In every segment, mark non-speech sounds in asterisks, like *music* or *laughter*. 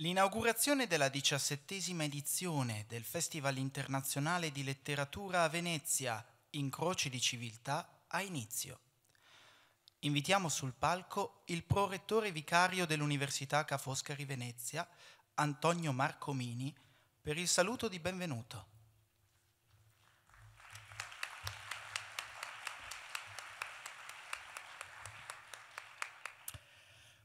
L'inaugurazione della diciassettesima edizione del Festival internazionale di letteratura a Venezia, Incroci di civiltà, ha inizio. Invitiamo sul palco il prorettore vicario dell'Università Ca' Foscari Venezia, Antonio Marcomini, per il saluto di benvenuto.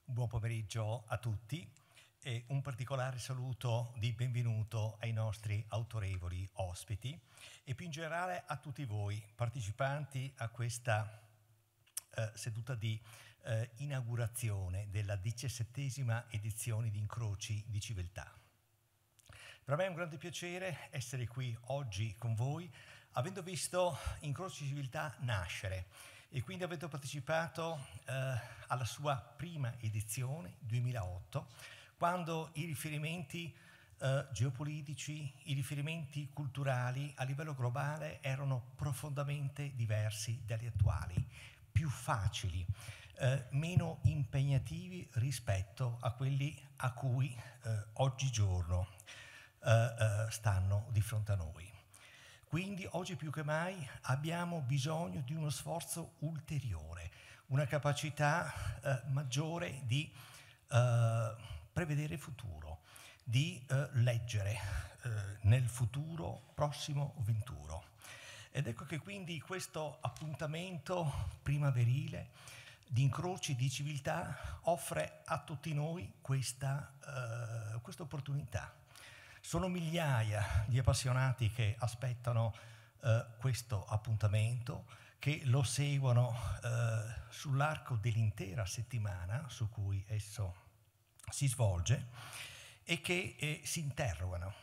Buon pomeriggio a tutti e un particolare saluto di benvenuto ai nostri autorevoli ospiti e più in generale a tutti voi partecipanti a questa eh, seduta di eh, inaugurazione della diciassettesima edizione di Incroci di Civiltà. Per me è un grande piacere essere qui oggi con voi, avendo visto Incroci di Civiltà nascere e quindi avendo partecipato eh, alla sua prima edizione, 2008, quando i riferimenti eh, geopolitici, i riferimenti culturali a livello globale erano profondamente diversi dagli attuali, più facili, eh, meno impegnativi rispetto a quelli a cui eh, oggigiorno eh, eh, stanno di fronte a noi. Quindi oggi più che mai abbiamo bisogno di uno sforzo ulteriore, una capacità eh, maggiore di prevedere futuro, di eh, leggere eh, nel futuro prossimo o venturo. Ed ecco che quindi questo appuntamento primaverile di incroci di civiltà offre a tutti noi questa, eh, questa opportunità. Sono migliaia gli appassionati che aspettano eh, questo appuntamento, che lo seguono eh, sull'arco dell'intera settimana su cui esso si svolge e che eh, si interrogano,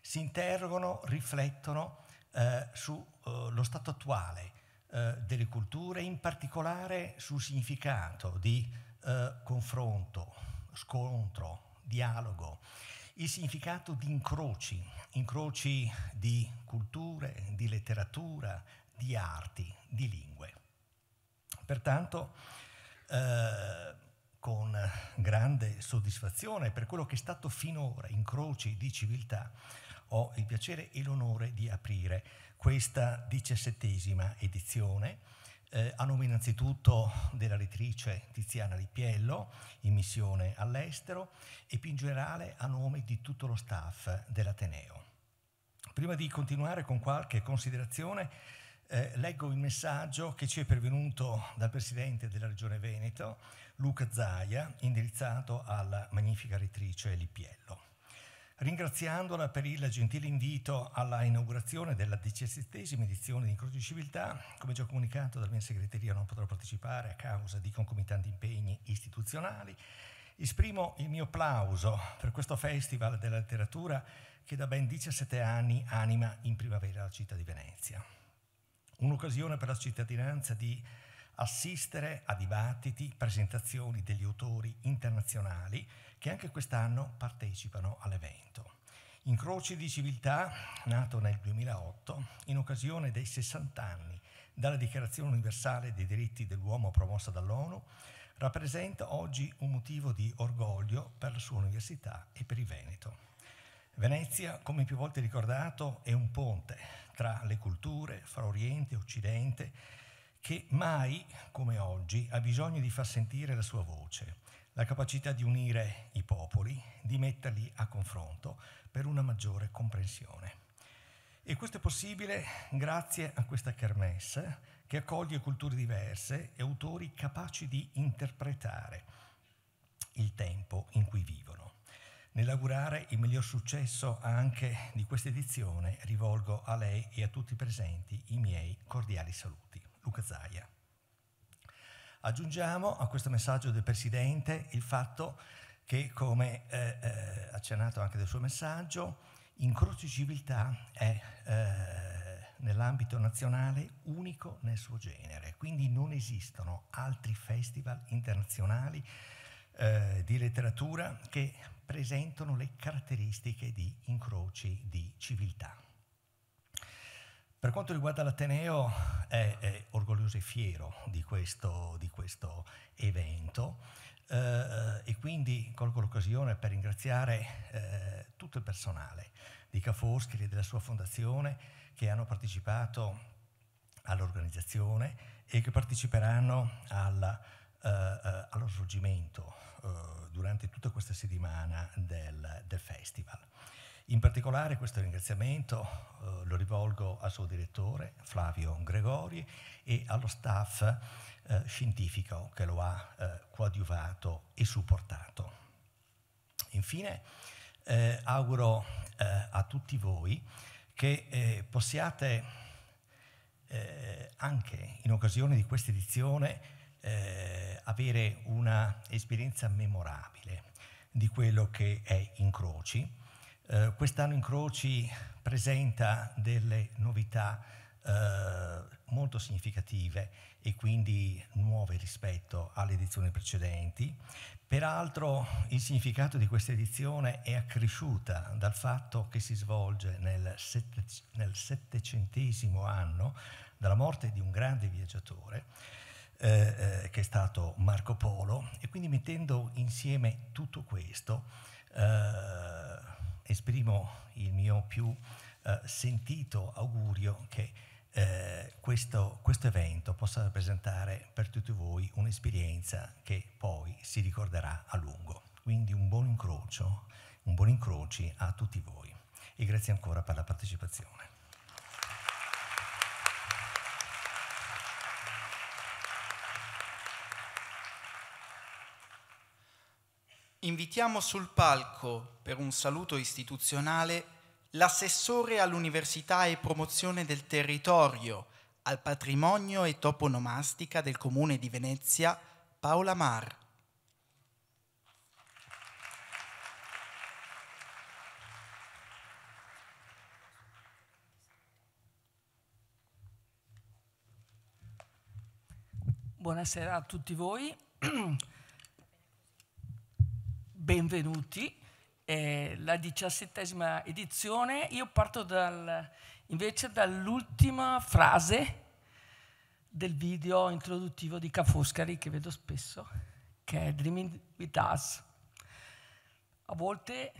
si interrogano, riflettono eh, sullo eh, stato attuale eh, delle culture, in particolare sul significato di eh, confronto, scontro, dialogo, il significato di incroci, incroci di culture, di letteratura, di arti, di lingue. Pertanto eh, con grande soddisfazione per quello che è stato finora in croci di civiltà, ho il piacere e l'onore di aprire questa diciassettesima edizione. Eh, a nome innanzitutto della rettrice Tiziana Ripiello in missione all'estero e più in generale a nome di tutto lo staff dell'Ateneo. Prima di continuare con qualche considerazione, eh, leggo il messaggio che ci è pervenuto dal Presidente della Regione Veneto, Luca Zaia, indirizzato alla magnifica rettrice Lippiello. Ringraziandola per il gentile invito alla inaugurazione della diciassettesima edizione di Incrocio di Civiltà, come già comunicato dalla mia segreteria non potrò partecipare a causa di concomitanti impegni istituzionali, esprimo il mio applauso per questo Festival della Letteratura che da ben 17 anni anima in primavera la città di Venezia. Un'occasione per la cittadinanza di assistere a dibattiti, presentazioni degli autori internazionali che anche quest'anno partecipano all'evento. Incroci di civiltà, nato nel 2008, in occasione dei 60 anni dalla Dichiarazione universale dei diritti dell'uomo promossa dall'ONU, rappresenta oggi un motivo di orgoglio per la sua università e per il Veneto. Venezia, come più volte ricordato, è un ponte tra le culture, fra Oriente e Occidente che mai come oggi ha bisogno di far sentire la sua voce, la capacità di unire i popoli, di metterli a confronto per una maggiore comprensione. E questo è possibile grazie a questa kermesse che accoglie culture diverse e autori capaci di interpretare il tempo in cui vivono. Nell'augurare il miglior successo anche di questa edizione rivolgo a lei e a tutti i presenti i miei cordiali saluti. Luca Zaia. Aggiungiamo a questo messaggio del Presidente il fatto che, come eh, eh, accennato anche del suo messaggio, Incroci Civiltà è eh, nell'ambito nazionale unico nel suo genere, quindi non esistono altri festival internazionali eh, di letteratura che presentano le caratteristiche di incroci di civiltà. Per quanto riguarda l'Ateneo, è, è orgoglioso e fiero di questo, di questo evento eh, e quindi colgo l'occasione per ringraziare eh, tutto il personale di Cafoschi e della sua fondazione che hanno partecipato all'organizzazione e che parteciperanno alla, eh, eh, allo svolgimento eh, durante tutta questa settimana del, del festival. In particolare questo ringraziamento eh, lo rivolgo al suo direttore Flavio Gregori e allo staff eh, scientifico che lo ha eh, coadiuvato e supportato. Infine eh, auguro eh, a tutti voi che eh, possiate anche in occasione di questa edizione avere un'esperienza memorabile di quello che è in Incroci eh, quest'anno Incroci presenta delle novità eh, molto significative e quindi nuove rispetto alle edizioni precedenti. Peraltro il significato di questa edizione è accresciuta dal fatto che si svolge nel, sette, nel settecentesimo anno dalla morte di un grande viaggiatore eh, eh, che è stato Marco Polo e quindi mettendo insieme tutto questo eh, esprimo il mio più eh, sentito augurio che eh, questo, questo evento possa rappresentare per tutti voi un'esperienza che poi si ricorderà a lungo. Quindi un buon incrocio, un buon incroci a tutti voi. E grazie ancora per la partecipazione. invitiamo sul palco per un saluto istituzionale l'assessore all'università e promozione del territorio, al patrimonio e toponomastica del comune di Venezia, Paola Mar. Buonasera a tutti voi. *clears throat* benvenuti. È la diciassettesima edizione. Io parto dal, invece dall'ultima frase del video introduttivo di Cafoscari che vedo spesso, che è Dreaming with Us. A volte,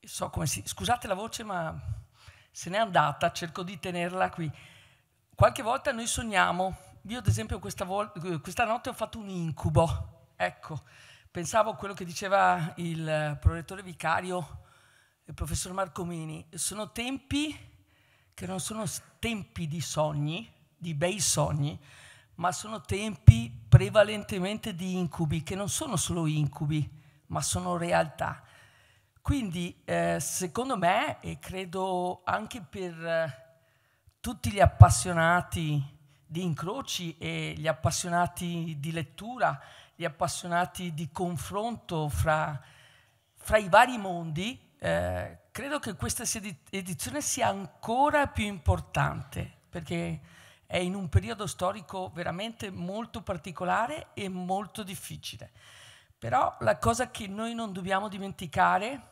so come si... Scusate la voce, ma se n'è andata, cerco di tenerla qui. Qualche volta noi sogniamo. Io, ad esempio, questa, questa notte ho fatto un incubo. Ecco, pensavo a quello che diceva il eh, prorettore vicario, il professor Marcomini, sono tempi che non sono tempi di sogni, di bei sogni, ma sono tempi prevalentemente di incubi, che non sono solo incubi, ma sono realtà. Quindi, eh, secondo me, e credo anche per eh, tutti gli appassionati di incroci e gli appassionati di lettura gli appassionati di confronto fra, fra i vari mondi, eh, credo che questa edizione sia ancora più importante perché è in un periodo storico veramente molto particolare e molto difficile. Però la cosa che noi non dobbiamo dimenticare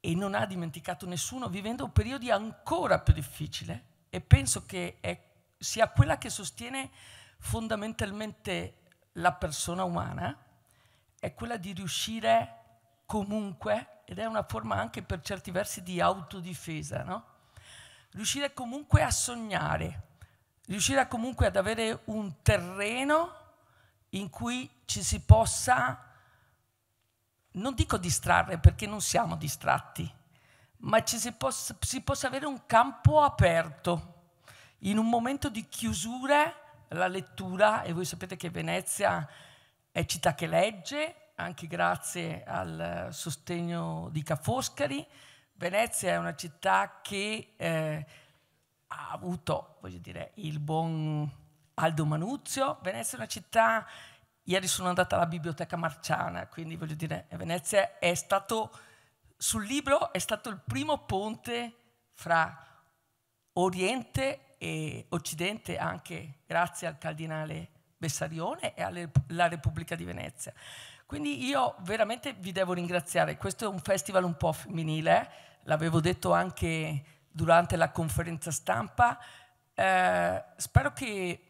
e non ha dimenticato nessuno vivendo periodi ancora più difficili e penso che è, sia quella che sostiene fondamentalmente la persona umana è quella di riuscire comunque, ed è una forma anche per certi versi di autodifesa, no? riuscire comunque a sognare, riuscire comunque ad avere un terreno in cui ci si possa, non dico distrarre perché non siamo distratti, ma ci si possa, si possa avere un campo aperto in un momento di chiusure la lettura e voi sapete che Venezia è città che legge, anche grazie al sostegno di Ca' Venezia è una città che eh, ha avuto voglio dire, il buon Aldo Manuzio. Venezia è una città, ieri sono andata alla biblioteca marciana, quindi voglio dire, Venezia è stato, sul libro è stato il primo ponte fra Oriente e Occidente anche grazie al cardinale Bessarione e alla Repubblica di Venezia. Quindi io veramente vi devo ringraziare. Questo è un festival un po' femminile, l'avevo detto anche durante la conferenza stampa. Eh, spero che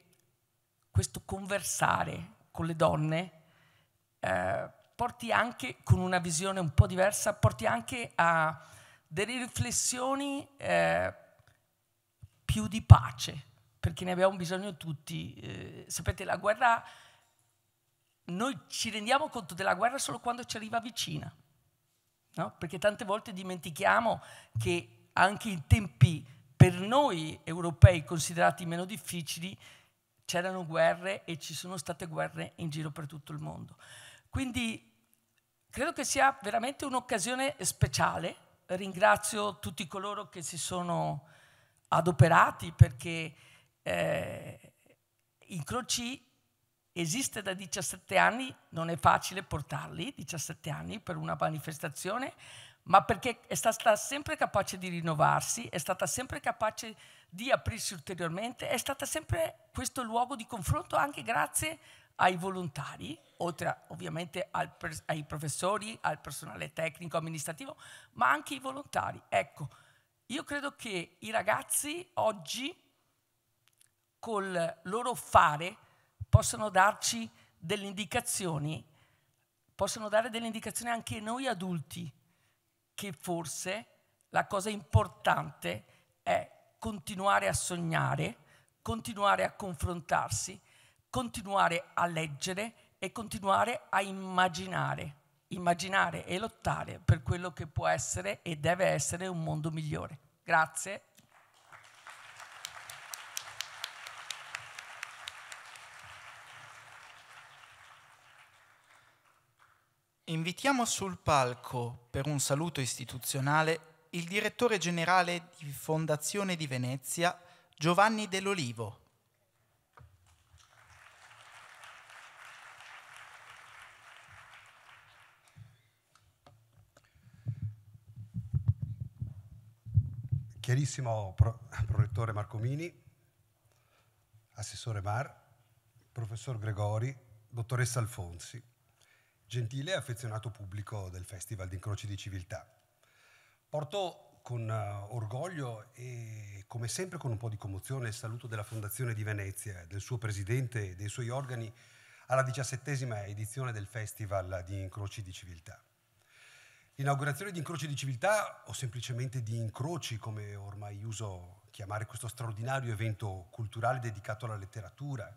questo conversare con le donne eh, porti anche, con una visione un po' diversa, porti anche a delle riflessioni. Eh, più di pace, perché ne abbiamo bisogno tutti. Eh, sapete, la guerra, noi ci rendiamo conto della guerra solo quando ci arriva vicina, no? perché tante volte dimentichiamo che anche in tempi per noi europei considerati meno difficili, c'erano guerre e ci sono state guerre in giro per tutto il mondo. Quindi credo che sia veramente un'occasione speciale. Ringrazio tutti coloro che si sono adoperati perché eh, incroci esiste da 17 anni, non è facile portarli, 17 anni per una manifestazione, ma perché è stata sempre capace di rinnovarsi, è stata sempre capace di aprirsi ulteriormente, è stata sempre questo luogo di confronto anche grazie ai volontari, oltre a, ovviamente al, ai professori, al personale tecnico amministrativo, ma anche ai volontari. Ecco, io credo che i ragazzi oggi, col loro fare, possano darci delle indicazioni, possono dare delle indicazioni anche noi adulti, che forse la cosa importante è continuare a sognare, continuare a confrontarsi, continuare a leggere e continuare a immaginare immaginare e lottare per quello che può essere e deve essere un mondo migliore. Grazie. Invitiamo sul palco per un saluto istituzionale il direttore generale di Fondazione di Venezia, Giovanni Dell'Olivo. chiarissimo pro, prorettore Marcomini, assessore Mar, professor Gregori, dottoressa Alfonsi, gentile e affezionato pubblico del Festival di Incroci di Civiltà. Porto con eh, orgoglio e come sempre con un po' di commozione il saluto della Fondazione di Venezia, del suo presidente e dei suoi organi alla diciassettesima edizione del Festival di Incroci di Civiltà. Inaugurazione di incroci di civiltà o semplicemente di incroci, come ormai uso chiamare questo straordinario evento culturale dedicato alla letteratura,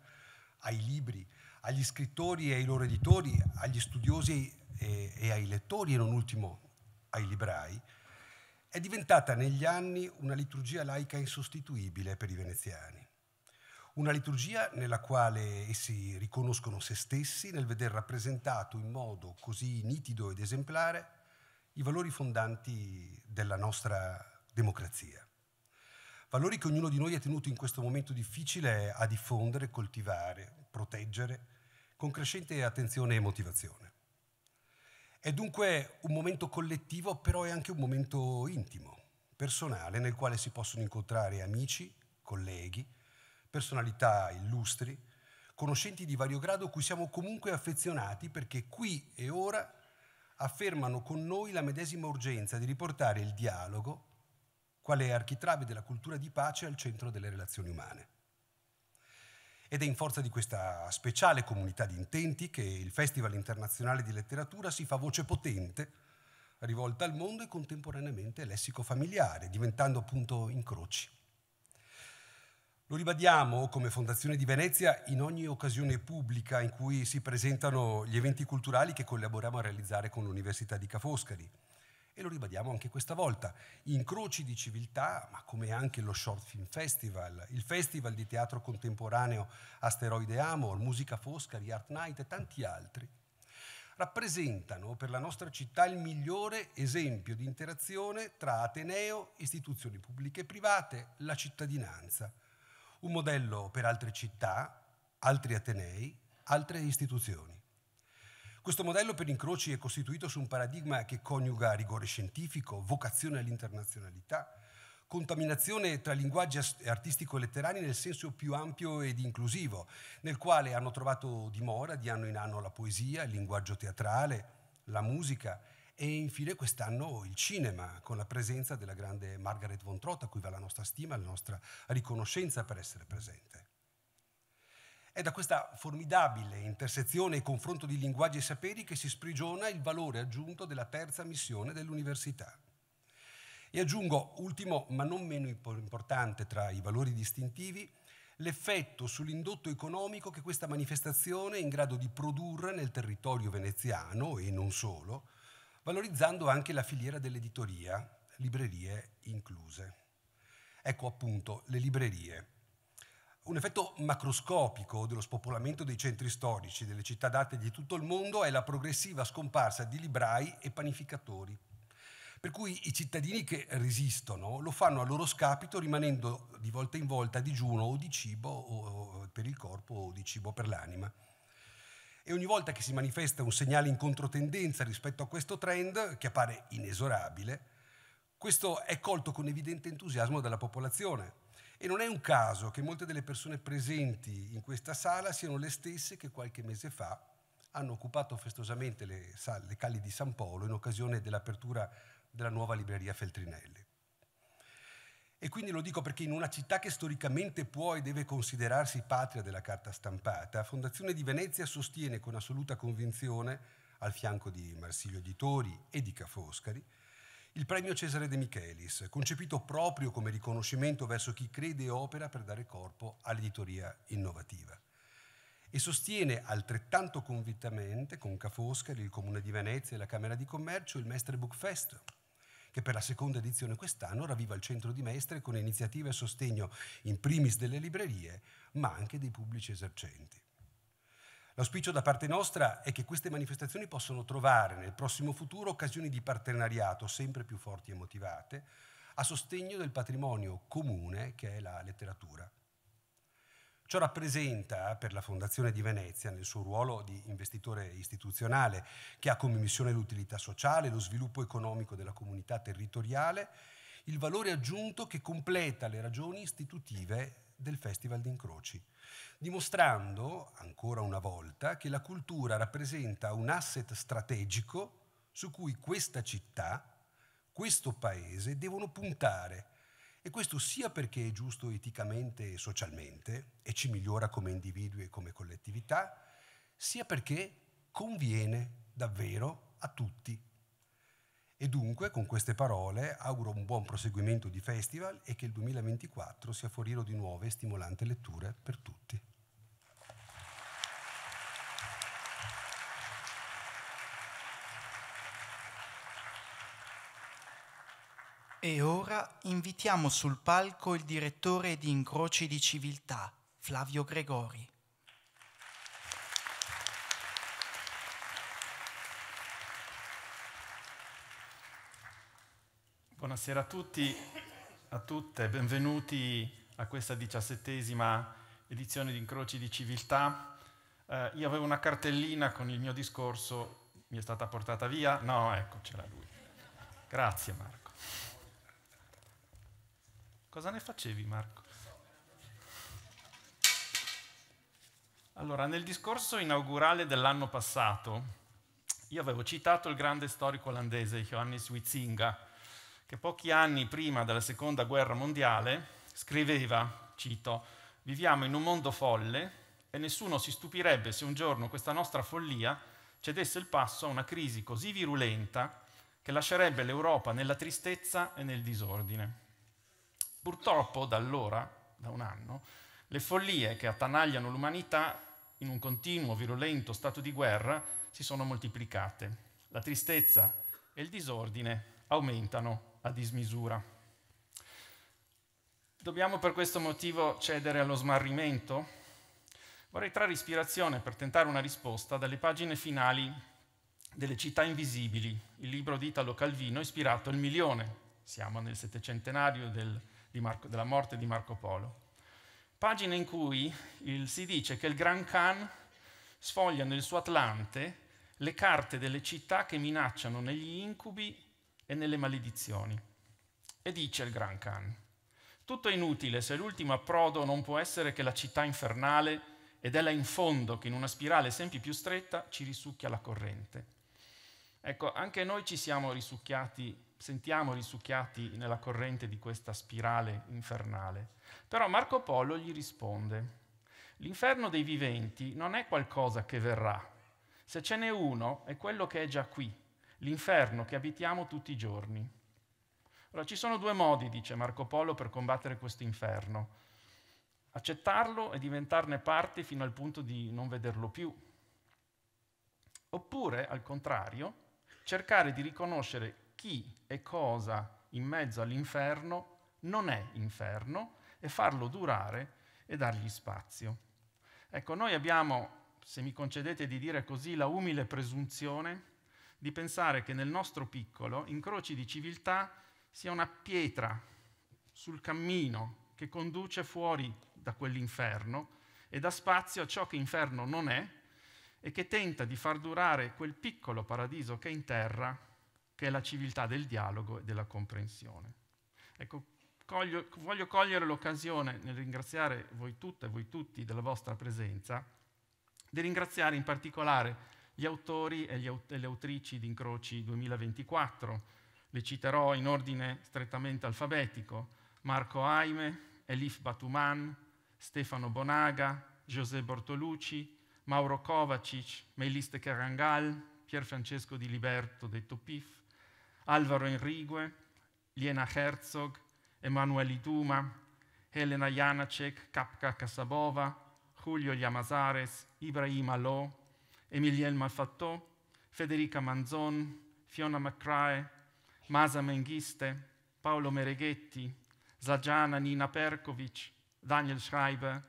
ai libri, agli scrittori e ai loro editori, agli studiosi e, e ai lettori e non ultimo ai librai, è diventata negli anni una liturgia laica insostituibile per i veneziani. Una liturgia nella quale essi riconoscono se stessi nel veder rappresentato in modo così nitido ed esemplare i valori fondanti della nostra democrazia. Valori che ognuno di noi è tenuto in questo momento difficile a diffondere, coltivare, proteggere, con crescente attenzione e motivazione. È dunque un momento collettivo, però è anche un momento intimo, personale, nel quale si possono incontrare amici, colleghi, personalità illustri, conoscenti di vario grado cui siamo comunque affezionati perché qui e ora affermano con noi la medesima urgenza di riportare il dialogo, quale architrave della cultura di pace, al centro delle relazioni umane. Ed è in forza di questa speciale comunità di intenti che il Festival internazionale di letteratura si fa voce potente, rivolta al mondo e contemporaneamente lessico familiare, diventando appunto incroci. Lo ribadiamo come Fondazione di Venezia in ogni occasione pubblica in cui si presentano gli eventi culturali che collaboriamo a realizzare con l'Università di Ca' Foscari. E lo ribadiamo anche questa volta. Incroci di civiltà, ma come anche lo Short Film Festival, il Festival di Teatro Contemporaneo Asteroide Amor, Musica Foscari, Art Night e tanti altri, rappresentano per la nostra città il migliore esempio di interazione tra Ateneo, istituzioni pubbliche e private, la cittadinanza un modello per altre città, altri atenei, altre istituzioni. Questo modello per incroci è costituito su un paradigma che coniuga rigore scientifico, vocazione all'internazionalità, contaminazione tra linguaggi artistico e letterari nel senso più ampio ed inclusivo, nel quale hanno trovato dimora di anno in anno la poesia, il linguaggio teatrale, la musica e infine quest'anno il cinema, con la presenza della grande Margaret von Trott, a cui va la nostra stima, la nostra riconoscenza per essere presente. È da questa formidabile intersezione e confronto di linguaggi e saperi che si sprigiona il valore aggiunto della terza missione dell'università. E aggiungo, ultimo ma non meno importante tra i valori distintivi, l'effetto sull'indotto economico che questa manifestazione è in grado di produrre nel territorio veneziano e non solo, valorizzando anche la filiera dell'editoria, librerie incluse. Ecco appunto le librerie. Un effetto macroscopico dello spopolamento dei centri storici, delle città d'arte di tutto il mondo è la progressiva scomparsa di librai e panificatori. Per cui i cittadini che resistono lo fanno a loro scapito rimanendo di volta in volta a digiuno o di cibo o per il corpo o di cibo per l'anima. E ogni volta che si manifesta un segnale in controtendenza rispetto a questo trend, che appare inesorabile, questo è colto con evidente entusiasmo dalla popolazione. E non è un caso che molte delle persone presenti in questa sala siano le stesse che qualche mese fa hanno occupato festosamente le, sale, le calli di San Polo in occasione dell'apertura della nuova libreria Feltrinelli. E quindi lo dico perché in una città che storicamente può e deve considerarsi patria della carta stampata, Fondazione di Venezia sostiene con assoluta convinzione, al fianco di Marsilio Editori e di Ca' Foscari, il premio Cesare De Michelis, concepito proprio come riconoscimento verso chi crede e opera per dare corpo all'editoria innovativa. E sostiene altrettanto convintamente con Ca' Foscari, il Comune di Venezia e la Camera di Commercio il Mestre Book Fest, che per la seconda edizione quest'anno ravviva il centro di Mestre con iniziative a sostegno in primis delle librerie, ma anche dei pubblici esercenti. L'auspicio da parte nostra è che queste manifestazioni possano trovare nel prossimo futuro occasioni di partenariato sempre più forti e motivate a sostegno del patrimonio comune che è la letteratura. Ciò rappresenta per la Fondazione di Venezia, nel suo ruolo di investitore istituzionale, che ha come missione l'utilità sociale, e lo sviluppo economico della comunità territoriale, il valore aggiunto che completa le ragioni istitutive del Festival d'Incroci, dimostrando ancora una volta che la cultura rappresenta un asset strategico su cui questa città, questo paese devono puntare e questo sia perché è giusto eticamente e socialmente e ci migliora come individui e come collettività, sia perché conviene davvero a tutti. E dunque, con queste parole, auguro un buon proseguimento di festival e che il 2024 sia foriero di nuove e stimolante letture per tutti. E ora invitiamo sul palco il direttore di Incroci di Civiltà, Flavio Gregori. Buonasera a tutti, a tutte, benvenuti a questa diciassettesima edizione di Incroci di Civiltà. Eh, io avevo una cartellina con il mio discorso, mi è stata portata via? No, ecco, c'era lui. Grazie Marco. Cosa ne facevi Marco? Allora, nel discorso inaugurale dell'anno passato, io avevo citato il grande storico olandese Johannes Witzinga, che pochi anni prima della Seconda Guerra Mondiale scriveva, cito, viviamo in un mondo folle e nessuno si stupirebbe se un giorno questa nostra follia cedesse il passo a una crisi così virulenta che lascerebbe l'Europa nella tristezza e nel disordine. Purtroppo da allora, da un anno, le follie che attanagliano l'umanità in un continuo, virulento stato di guerra si sono moltiplicate. La tristezza e il disordine aumentano a dismisura. Dobbiamo per questo motivo cedere allo smarrimento? Vorrei trarre ispirazione per tentare una risposta dalle pagine finali delle città invisibili, il libro di Italo Calvino ispirato al milione. Siamo nel settecentenario del Marco, della morte di Marco Polo. Pagina in cui il, si dice che il Gran Khan sfoglia nel suo Atlante le carte delle città che minacciano negli incubi e nelle maledizioni. E dice il Gran Khan, tutto è inutile se l'ultimo approdo non può essere che la città infernale ed è là in fondo che in una spirale sempre più stretta ci risucchia la corrente. Ecco, anche noi ci siamo risucchiati sentiamo risucchiati nella corrente di questa spirale infernale. Però Marco Polo gli risponde, l'inferno dei viventi non è qualcosa che verrà, se ce n'è uno è quello che è già qui, l'inferno che abitiamo tutti i giorni. Allora ci sono due modi, dice Marco Polo, per combattere questo inferno. Accettarlo e diventarne parte fino al punto di non vederlo più. Oppure, al contrario, cercare di riconoscere chi e cosa in mezzo all'inferno non è inferno e farlo durare e dargli spazio. Ecco, noi abbiamo, se mi concedete di dire così, la umile presunzione di pensare che nel nostro piccolo, incroci di civiltà, sia una pietra sul cammino che conduce fuori da quell'inferno e dà spazio a ciò che inferno non è e che tenta di far durare quel piccolo paradiso che è in terra che è la civiltà del dialogo e della comprensione. Ecco, coglio, voglio cogliere l'occasione nel ringraziare voi tutte e voi tutti della vostra presenza, di ringraziare in particolare gli autori e, gli aut- e le autrici di Incroci 2024, le citerò in ordine strettamente alfabetico, Marco Aime, Elif Batuman, Stefano Bonaga, José Bortolucci, Mauro Kovacic, Meliste Carangal, Pier Francesco Di Liberto, detto PIF, Alvaro Enrigue, Liena Herzog, Emanuel Iduma, Helena Janacek, Kapka Kasabova, Julio Llamazares, Ibrahim Alò, Emiliel Malfatto, Federica Manzon, Fiona McCrae, Masa Menghiste, Paolo Mereghetti, Zagiana Nina Perkovic, Daniel Schreiber,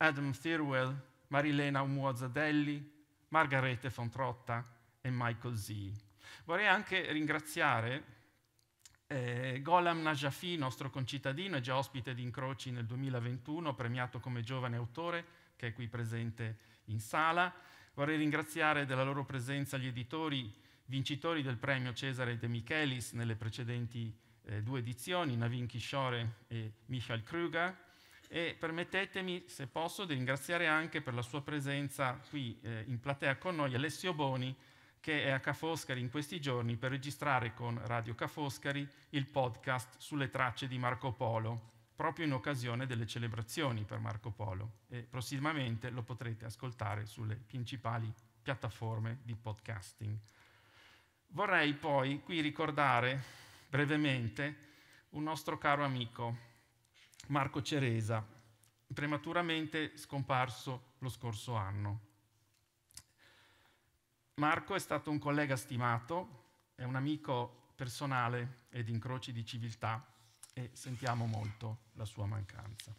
Adam Thirwell, Marilena Umuozadelli, Margarete Fontrotta e Michael Zee. Vorrei anche ringraziare eh, Golam Najafi, nostro concittadino e già ospite di Incroci nel 2021, premiato come giovane autore, che è qui presente in sala. Vorrei ringraziare della loro presenza gli editori vincitori del premio Cesare De Michelis nelle precedenti eh, due edizioni, Navin Kishore e Michael Kruger, e permettetemi, se posso, di ringraziare anche per la sua presenza qui eh, in platea con noi Alessio Boni, che è a Cafoscari in questi giorni per registrare con Radio Cafoscari il podcast sulle tracce di Marco Polo, proprio in occasione delle celebrazioni per Marco Polo e prossimamente lo potrete ascoltare sulle principali piattaforme di podcasting. Vorrei poi qui ricordare brevemente un nostro caro amico, Marco Ceresa, prematuramente scomparso lo scorso anno. Marco è stato un collega stimato, è un amico personale ed incroci di civiltà e sentiamo molto la sua mancanza.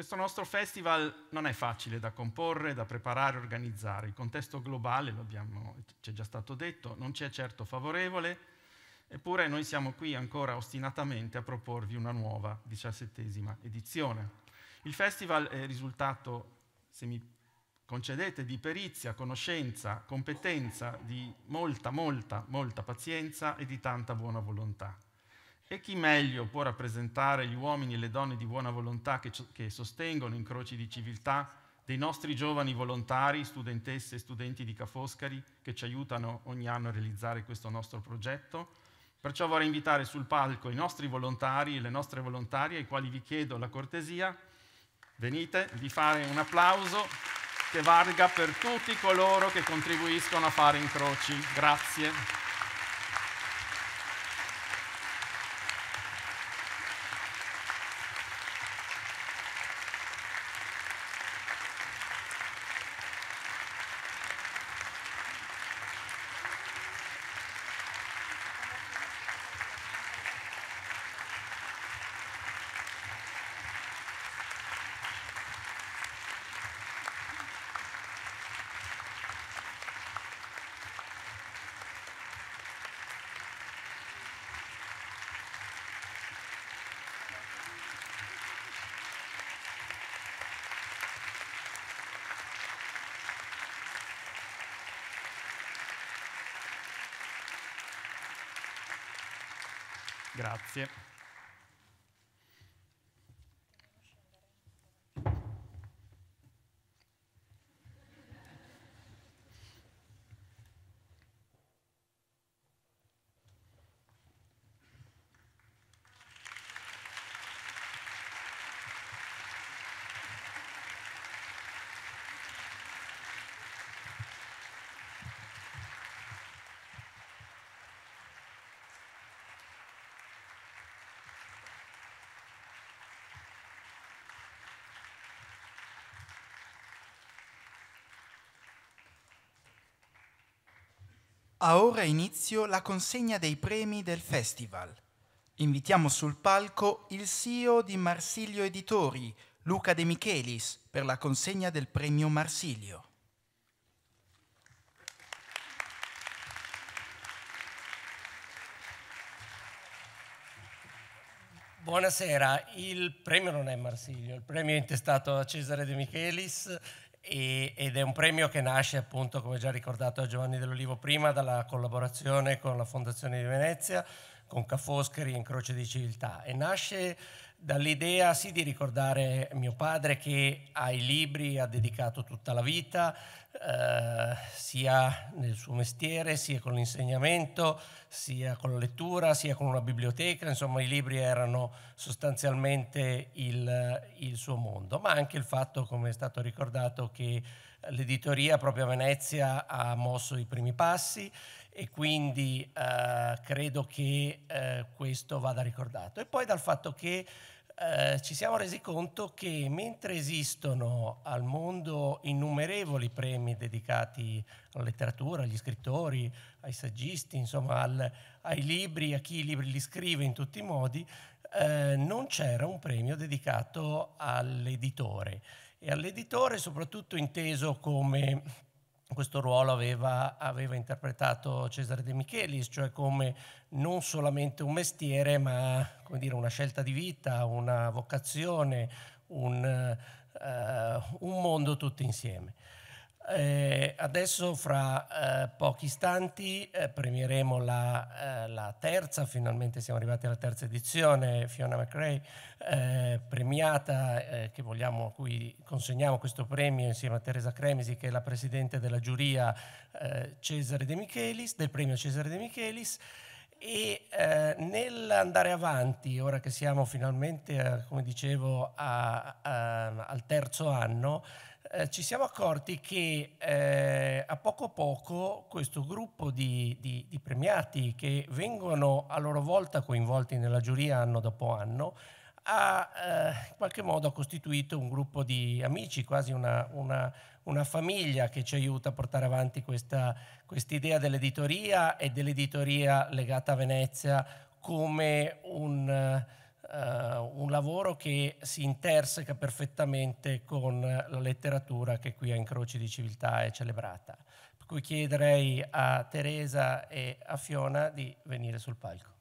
Questo nostro festival non è facile da comporre, da preparare, organizzare. Il contesto globale, ci è già stato detto, non ci è certo favorevole, eppure noi siamo qui ancora ostinatamente a proporvi una nuova diciassettesima edizione. Il festival è risultato, se mi concedete, di perizia, conoscenza, competenza, di molta, molta, molta pazienza e di tanta buona volontà. E chi meglio può rappresentare gli uomini e le donne di buona volontà che, che sostengono incroci di civiltà dei nostri giovani volontari, studentesse e studenti di Cafoscari che ci aiutano ogni anno a realizzare questo nostro progetto? Perciò vorrei invitare sul palco i nostri volontari e le nostre volontarie ai quali vi chiedo la cortesia, venite, di fare un applauso che valga per tutti coloro che contribuiscono a fare incroci. Grazie. Grazie. Ha ora inizio la consegna dei premi del festival. Invitiamo sul palco il CEO di Marsilio Editori, Luca De Michelis, per la consegna del premio Marsilio. Buonasera, il premio non è Marsilio, il premio è intestato a Cesare De Michelis ed è un premio che nasce appunto, come già ricordato a Giovanni dell'Olivo prima, dalla collaborazione con la Fondazione di Venezia, con Cafoscheri in Croce di Civiltà e nasce dall'idea sì di ricordare mio padre che ai libri ha dedicato tutta la vita, eh, sia nel suo mestiere, sia con l'insegnamento, sia con la lettura, sia con una biblioteca, insomma i libri erano sostanzialmente il, il suo mondo, ma anche il fatto, come è stato ricordato, che l'editoria proprio a Venezia ha mosso i primi passi e quindi eh, credo che eh, questo vada ricordato. E poi dal fatto che eh, ci siamo resi conto che mentre esistono al mondo innumerevoli premi dedicati alla letteratura, agli scrittori, ai saggisti, insomma al, ai libri, a chi i libri li scrive in tutti i modi, eh, non c'era un premio dedicato all'editore e all'editore soprattutto inteso come questo ruolo aveva, aveva, interpretato Cesare De Michelis, cioè come non solamente un mestiere, ma come dire, una scelta di vita, una vocazione, un, uh, un mondo tutto insieme. Eh, adesso fra eh, pochi istanti eh, premieremo la, eh, la, terza, finalmente siamo arrivati alla terza edizione, Fiona McRae eh, premiata, eh, vogliamo, a cui consegniamo questo premio insieme a Teresa Cremisi che è la presidente della giuria Cesare De Michelis, del premio Cesare De Michelis e eh, nell'andare avanti, ora che siamo finalmente, eh, come dicevo, a, a, al terzo anno, eh, ci siamo accorti che eh, a poco a poco questo gruppo di, di, di, premiati che vengono a loro volta coinvolti nella giuria anno dopo anno ha eh, in qualche modo costituito un gruppo di amici, quasi una, una, una famiglia che ci aiuta a portare avanti questa idea dell'editoria e dell'editoria legata a Venezia come un eh, un lavoro che si interseca perfettamente con la letteratura che qui a Incroci di Civiltà è celebrata. Per cui chiederei a Teresa e a Fiona di venire sul palco.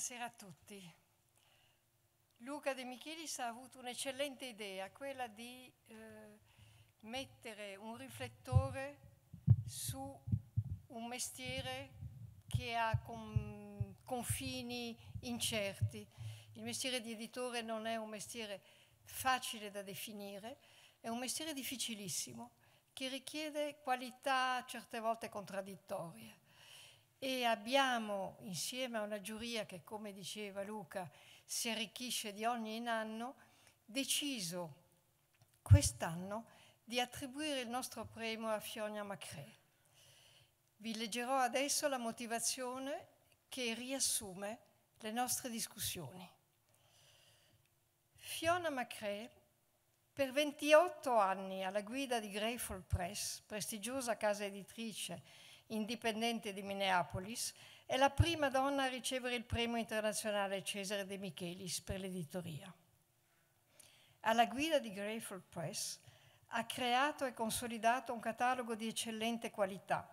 buonasera a tutti. Luca De Michelis ha avuto un'eccellente idea, quella di eh, mettere un riflettore su un mestiere che ha con, confini incerti. Il mestiere di editore non è un mestiere facile da definire, è un mestiere difficilissimo che richiede qualità certe volte contraddittorie e abbiamo insieme a una giuria che, come diceva Luca, si arricchisce di ogni in anno, deciso quest'anno di attribuire il nostro premio a Fiona Macré. Vi leggerò adesso la motivazione che riassume le nostre discussioni. Fiona Macré, per 28 anni alla guida di Grateful Press, prestigiosa casa editrice indipendente di Minneapolis, è la prima donna a ricevere il premio internazionale Cesare De Michelis per l'editoria. Alla guida di Grateful Press ha creato e consolidato un catalogo di eccellente qualità,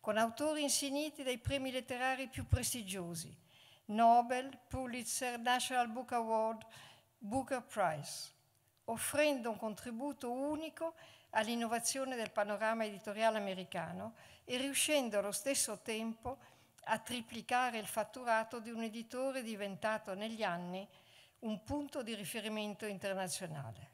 con autori insigniti dei premi letterari più prestigiosi, Nobel, Pulitzer, National Book Award, Booker Prize, offrendo un contributo unico all'innovazione del panorama editoriale americano e riuscendo allo stesso tempo a triplicare il fatturato di un editore diventato negli anni un punto di riferimento internazionale.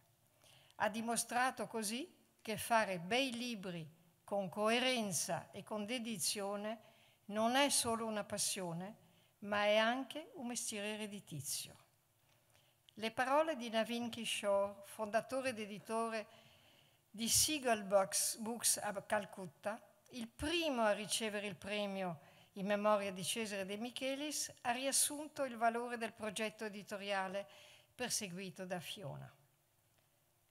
Ha dimostrato così che fare bei libri con coerenza e con dedizione non è solo una passione, ma è anche un mestiere ereditizio. Le parole di Navin Kishore, fondatore ed editore di di Seagull Books a Calcutta, il primo a ricevere il premio in memoria di Cesare De Michelis, ha riassunto il valore del progetto editoriale perseguito da Fiona.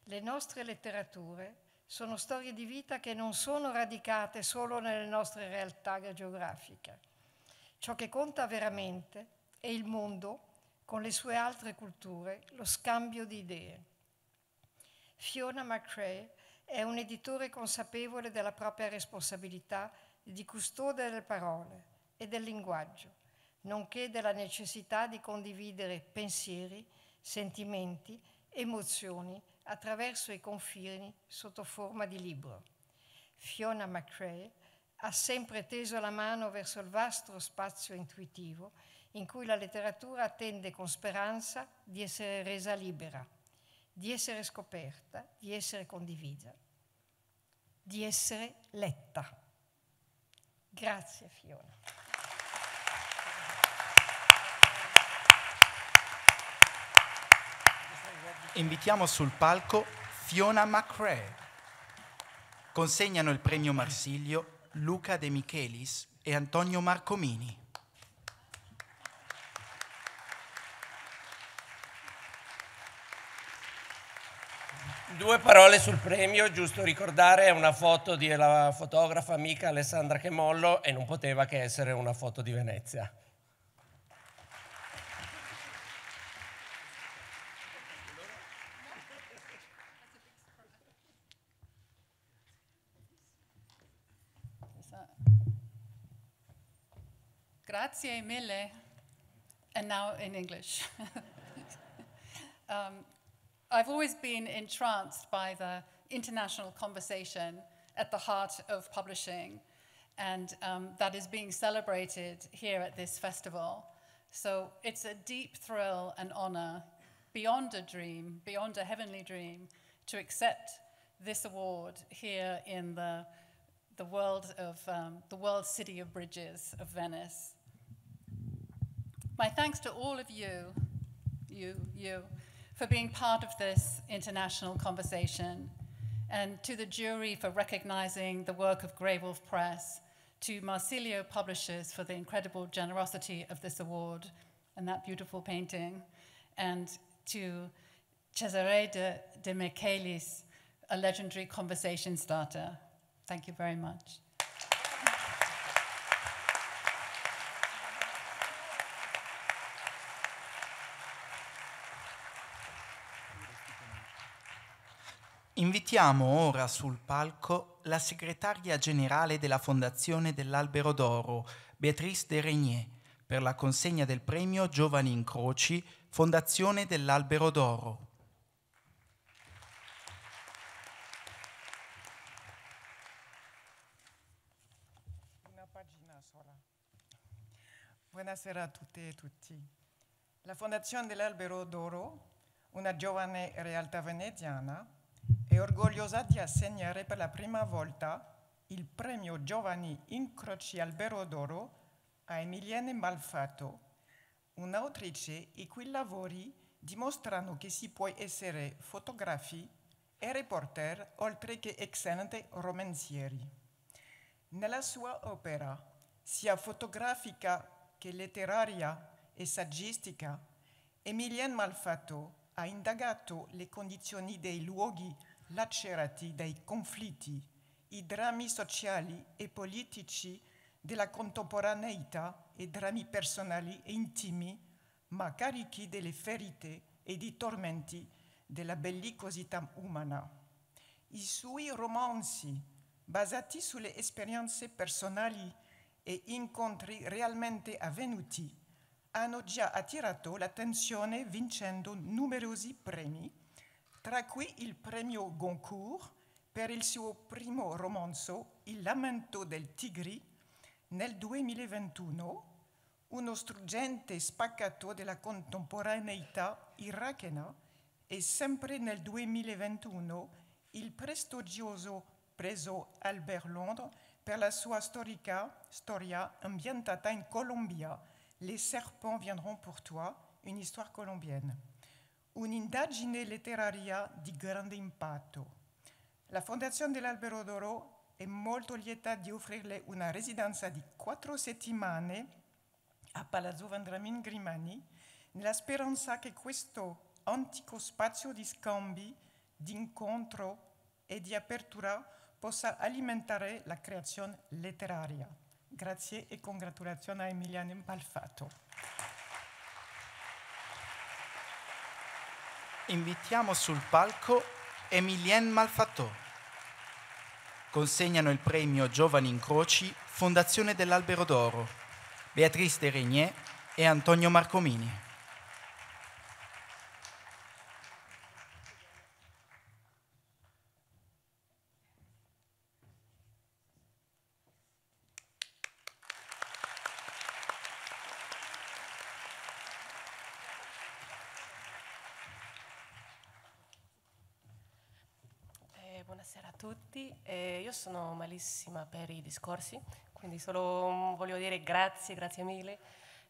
Le nostre letterature sono storie di vita che non sono radicate solo nelle nostre realtà geografiche. Ciò che conta veramente è il mondo con le sue altre culture, lo scambio di idee. Fiona McCrae è un editore consapevole della propria responsabilità di custode delle parole e del linguaggio, nonché della necessità di condividere pensieri, sentimenti, emozioni attraverso i confini sotto forma di libro. Fiona McRae ha sempre teso la mano verso il vasto spazio intuitivo in cui la letteratura attende con speranza di essere resa libera di essere scoperta, di essere condivisa, di essere letta. Grazie Fiona. invitiamo sul palco Fiona McRae. Consegnano il premio Marsilio Luca De Michelis e Antonio Marcomini. Due parole sul premio, giusto ricordare, è una foto della fotografa amica Alessandra Chemollo e non poteva che essere una foto di Venezia. Grazie mille. And now in English. *laughs* um, I've always been entranced by the international conversation at the heart of publishing, and um, that is being celebrated here at this festival. So it's a deep thrill and honor, beyond a dream, beyond a heavenly dream, to accept this award here in the, the world of um, the world city of bridges of Venice. My thanks to all of you, you, you, for being part of this international conversation, and to the jury for recognizing the work of Grey Wolf Press, to Marsilio Publishers for the incredible generosity of this award and that beautiful painting, and to Cesare de, de Michelis, a legendary conversation starter. Thank you very much. Invitiamo ora sul palco la segretaria generale della Fondazione dell'Albero d'Oro, Beatrice de Regnier, per la consegna del premio Giovani Incroci, Fondazione dell'Albero d'Oro. Una pagina sola. Buonasera a tutte e tutti. La Fondazione dell'Albero d'Oro, una giovane realtà veneziana, è orgogliosa di assegnare per la prima volta il premio Giovanni Incroci Albero d'Oro a Emiliane Malfatto, un'autrice i cui lavori dimostrano che si può essere fotografi e reporter oltre che eccellente romanzieri. Nella sua opera, sia fotografica che letteraria e saggistica, Emiliane Malfatto ha indagato le condizioni dei luoghi lacerati dai conflitti, i drammi sociali e politici della contemporaneità e drammi personali e intimi, ma carichi delle ferite e di tormenti della bellicosità umana. I suoi romanzi, basati sulle esperienze personali e incontri realmente avvenuti, hanno già attirato l'attenzione vincendo numerosi premi, tra cui il premio Goncourt per il suo primo romanzo Il lamento del Tigri nel 2021, uno struggente spaccato della contemporaneità irachena e sempre nel 2021 il prestigioso preso Albert Londres per la sua storica storia ambientata in Colombia Les serpents viendront pour toi, une histoire colombienne. Un'indagine letteraria di grande impatto. La Fondazione dell'Albero d'Oro è molto lieta di offrirle una residenza di quattro settimane a Palazzo Vandramin Grimani, nella speranza che questo antico spazio di scambi, di incontro e di apertura possa alimentare la creazione letteraria. Grazie e congratulazioni a Emiliano Impalfato. Invitiamo sul palco Emilienne Malfatto. Consegnano il premio Giovani in Croci, Fondazione dell'Albero d'Oro, Beatrice De Regnier e Antonio Marcomini. sono malissima per i discorsi, quindi solo mm, voglio dire grazie, grazie mille.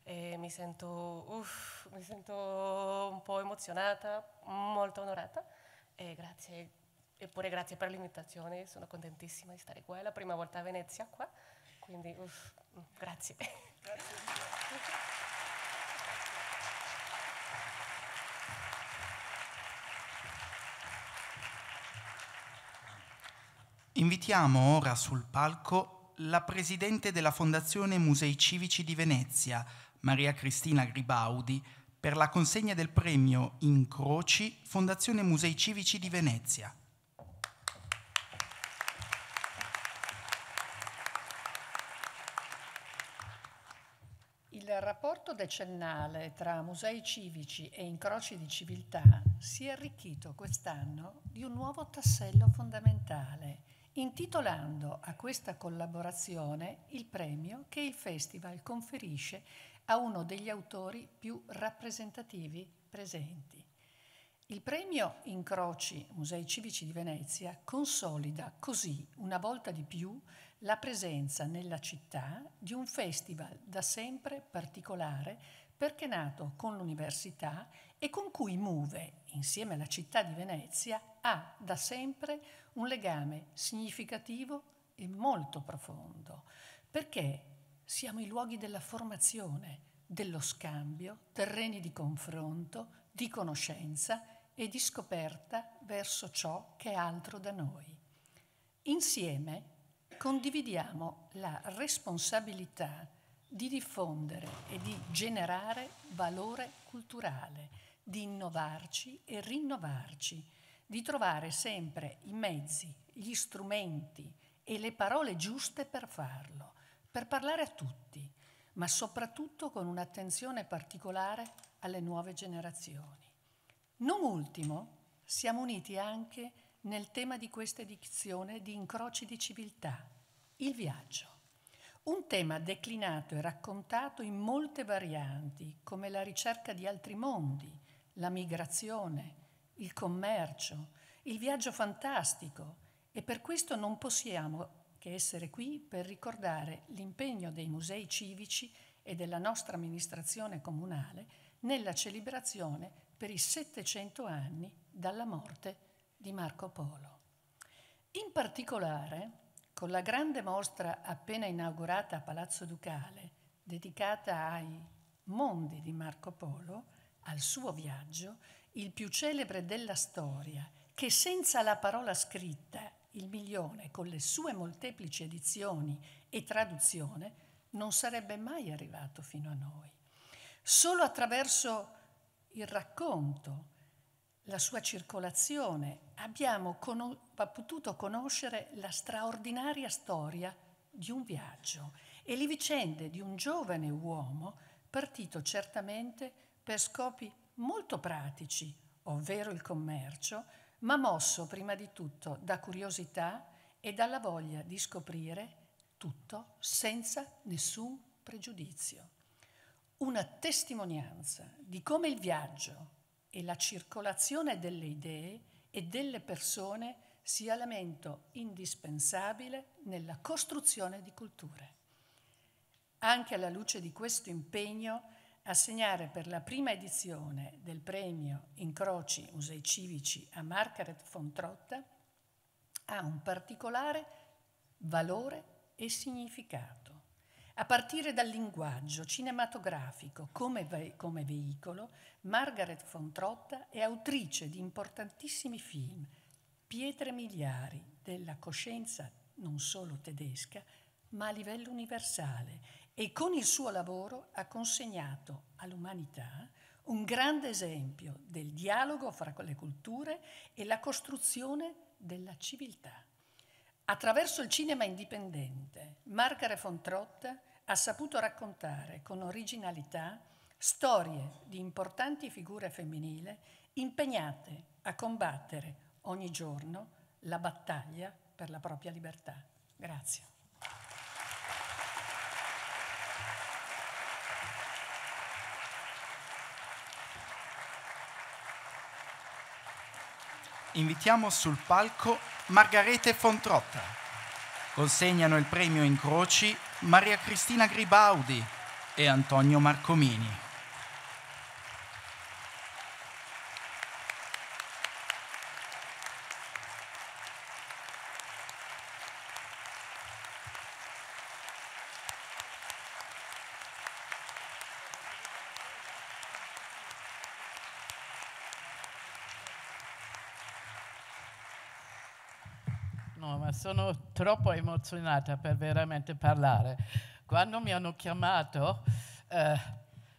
E mi, sento, uff, mi sento un po' emozionata, molto onorata e grazie, eppure grazie per l'invitazione, sono contentissima di stare qua, è la prima volta a Venezia qua, quindi uff, mm, grazie. grazie. *laughs* Invitiamo ora sul palco la presidente della Fondazione Musei Civici di Venezia, Maria Cristina Gribaudi, per la consegna del premio Incroci Fondazione Musei Civici di Venezia. Il rapporto decennale tra musei civici e incroci di civiltà si è arricchito quest'anno di un nuovo tassello fondamentale, intitolando a questa collaborazione il premio che il festival conferisce a uno degli autori più rappresentativi presenti. Il premio Incroci Musei Civici di Venezia consolida così una volta di più la presenza nella città di un festival da sempre particolare perché nato con l'università e con cui muove insieme alla città di Venezia, ha da sempre un legame significativo e molto profondo, perché siamo i luoghi della formazione, dello scambio, terreni di confronto, di conoscenza e di scoperta verso ciò che è altro da noi. Insieme condividiamo la responsabilità di diffondere e di generare valore culturale di innovarci e rinnovarci, di trovare sempre i mezzi, gli strumenti e le parole giuste per farlo, per parlare a tutti, ma soprattutto con un'attenzione particolare alle nuove generazioni. Non ultimo, siamo uniti anche nel tema di questa edizione di Incroci di civiltà, il viaggio. Un tema declinato e raccontato in molte varianti, come la ricerca di altri mondi, la migrazione, il commercio, il viaggio fantastico e per questo non possiamo che essere qui per ricordare l'impegno dei musei civici e della nostra amministrazione comunale nella celebrazione per i 700 anni dalla morte di Marco Polo. In particolare, con la grande mostra appena inaugurata a Palazzo Ducale, dedicata ai mondi di Marco Polo, al suo viaggio il più celebre della storia, che senza la parola scritta, il milione, con le sue molteplici edizioni e traduzione, non sarebbe mai arrivato fino a noi. Solo attraverso il racconto, la sua circolazione, abbiamo con- potuto conoscere la straordinaria storia di un viaggio e le vicende di un giovane uomo partito certamente per scopi molto pratici, ovvero il commercio, ma mosso prima di tutto da curiosità e dalla voglia di scoprire tutto senza nessun pregiudizio. Una testimonianza di come il viaggio e la circolazione delle idee e delle persone sia elemento indispensabile nella costruzione di culture. Anche alla luce di questo impegno, assegnare per la prima edizione del premio Incroci Musei Civici a Margaret von Trotta ha un particolare valore e significato. A partire dal linguaggio cinematografico come, ve come veicolo, Margaret von Trotta è autrice di importantissimi film, pietre miliari della coscienza non solo tedesca, ma a livello universale e con il suo lavoro ha consegnato all'umanità un grande esempio del dialogo fra le culture e la costruzione della civiltà. Attraverso il cinema indipendente, Margaret von Trotta ha saputo raccontare con originalità storie di importanti figure femminili impegnate a combattere ogni giorno la battaglia per la propria libertà. Grazie. invitiamo sul palco Margarete Fontrotta. Consegnano il premio in croci Maria Cristina Gribaudi e Antonio Marcomini. sono troppo emozionata per veramente parlare. Quando mi hanno chiamato, eh,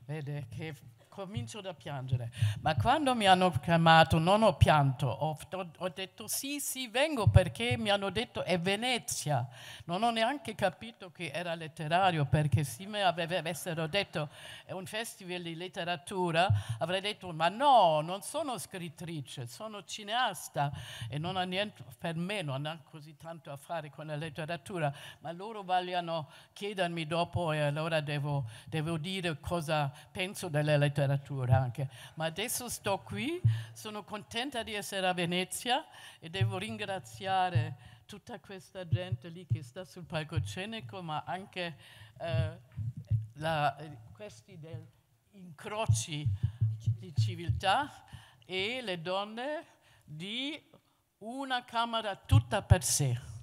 vede che comincio a piangere. Ma quando mi hanno chiamato non ho pianto, ho, ho, ho, detto sì, sì, vengo perché mi hanno detto è Venezia. Non ho neanche capito che era letterario perché se mi avessero detto è un festival di letteratura avrei detto ma no, non sono scrittrice, sono cineasta e non ha niente per me, non ha così tanto a fare con la letteratura, ma loro vogliono chiedermi dopo e allora devo, devo dire cosa penso della letteratura letteratura anche. Ma adesso sto qui, sono contenta di essere a Venezia e devo ringraziare tutta questa gente lì che sta sul palcoscenico, ma anche eh, la, questi del incroci di civiltà e le donne di una Camera tutta per sé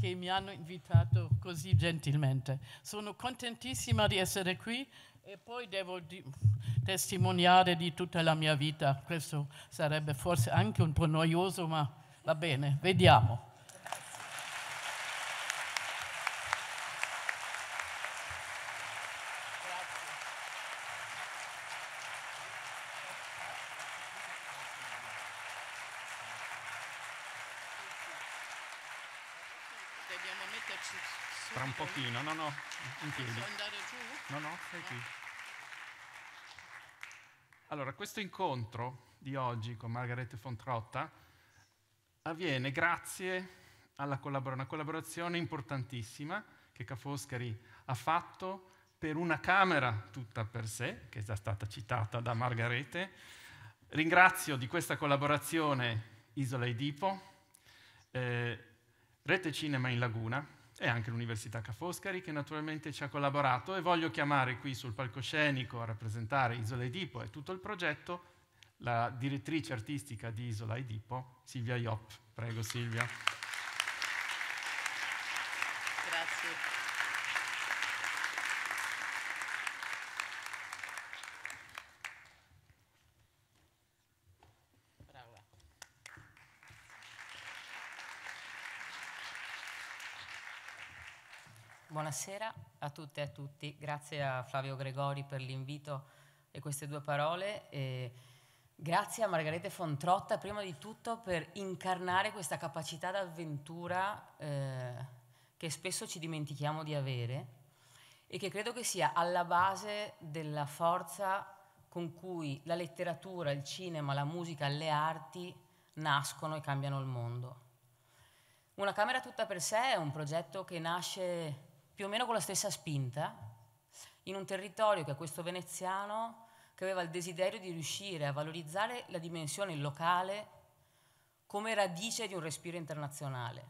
che mi hanno invitato così gentilmente. Sono contentissima di essere qui. E poi devo testimoniare di tutta la mia vita, questo sarebbe forse anche un po' noioso, ma va bene, vediamo. Dobbiamo metterci su. Tra un pochino, no, no, in piedi. No, no, sei qui. Allora, questo incontro di oggi con Margarete Fontrotta avviene grazie alla collabor- una collaborazione importantissima che Ca' Foscari ha fatto per una Camera tutta per sé, che è già stata citata da Margarete. Ringrazio di questa collaborazione Isola Edipo, eh, Rete Cinema in Laguna, e anche l'Università Ca' Foscari che naturalmente ci ha collaborato e voglio chiamare qui sul palcoscenico a rappresentare Isola Edipo e tutto il progetto la direttrice artistica di Isola Edipo, Silvia Iop. Prego Silvia. Buonasera a tutte e a tutti, grazie a Flavio Gregori per l'invito e queste due parole. E grazie a Margarete Fontrotta prima di tutto per incarnare questa capacità d'avventura eh, che spesso ci dimentichiamo di avere e che credo che sia alla base della forza con cui la letteratura, il cinema, la musica, le arti nascono e cambiano il mondo. Una Camera tutta per sé è un progetto che nasce più o meno con la stessa spinta, in un territorio che è questo veneziano, che aveva il desiderio di riuscire a valorizzare la dimensione locale come radice di un respiro internazionale.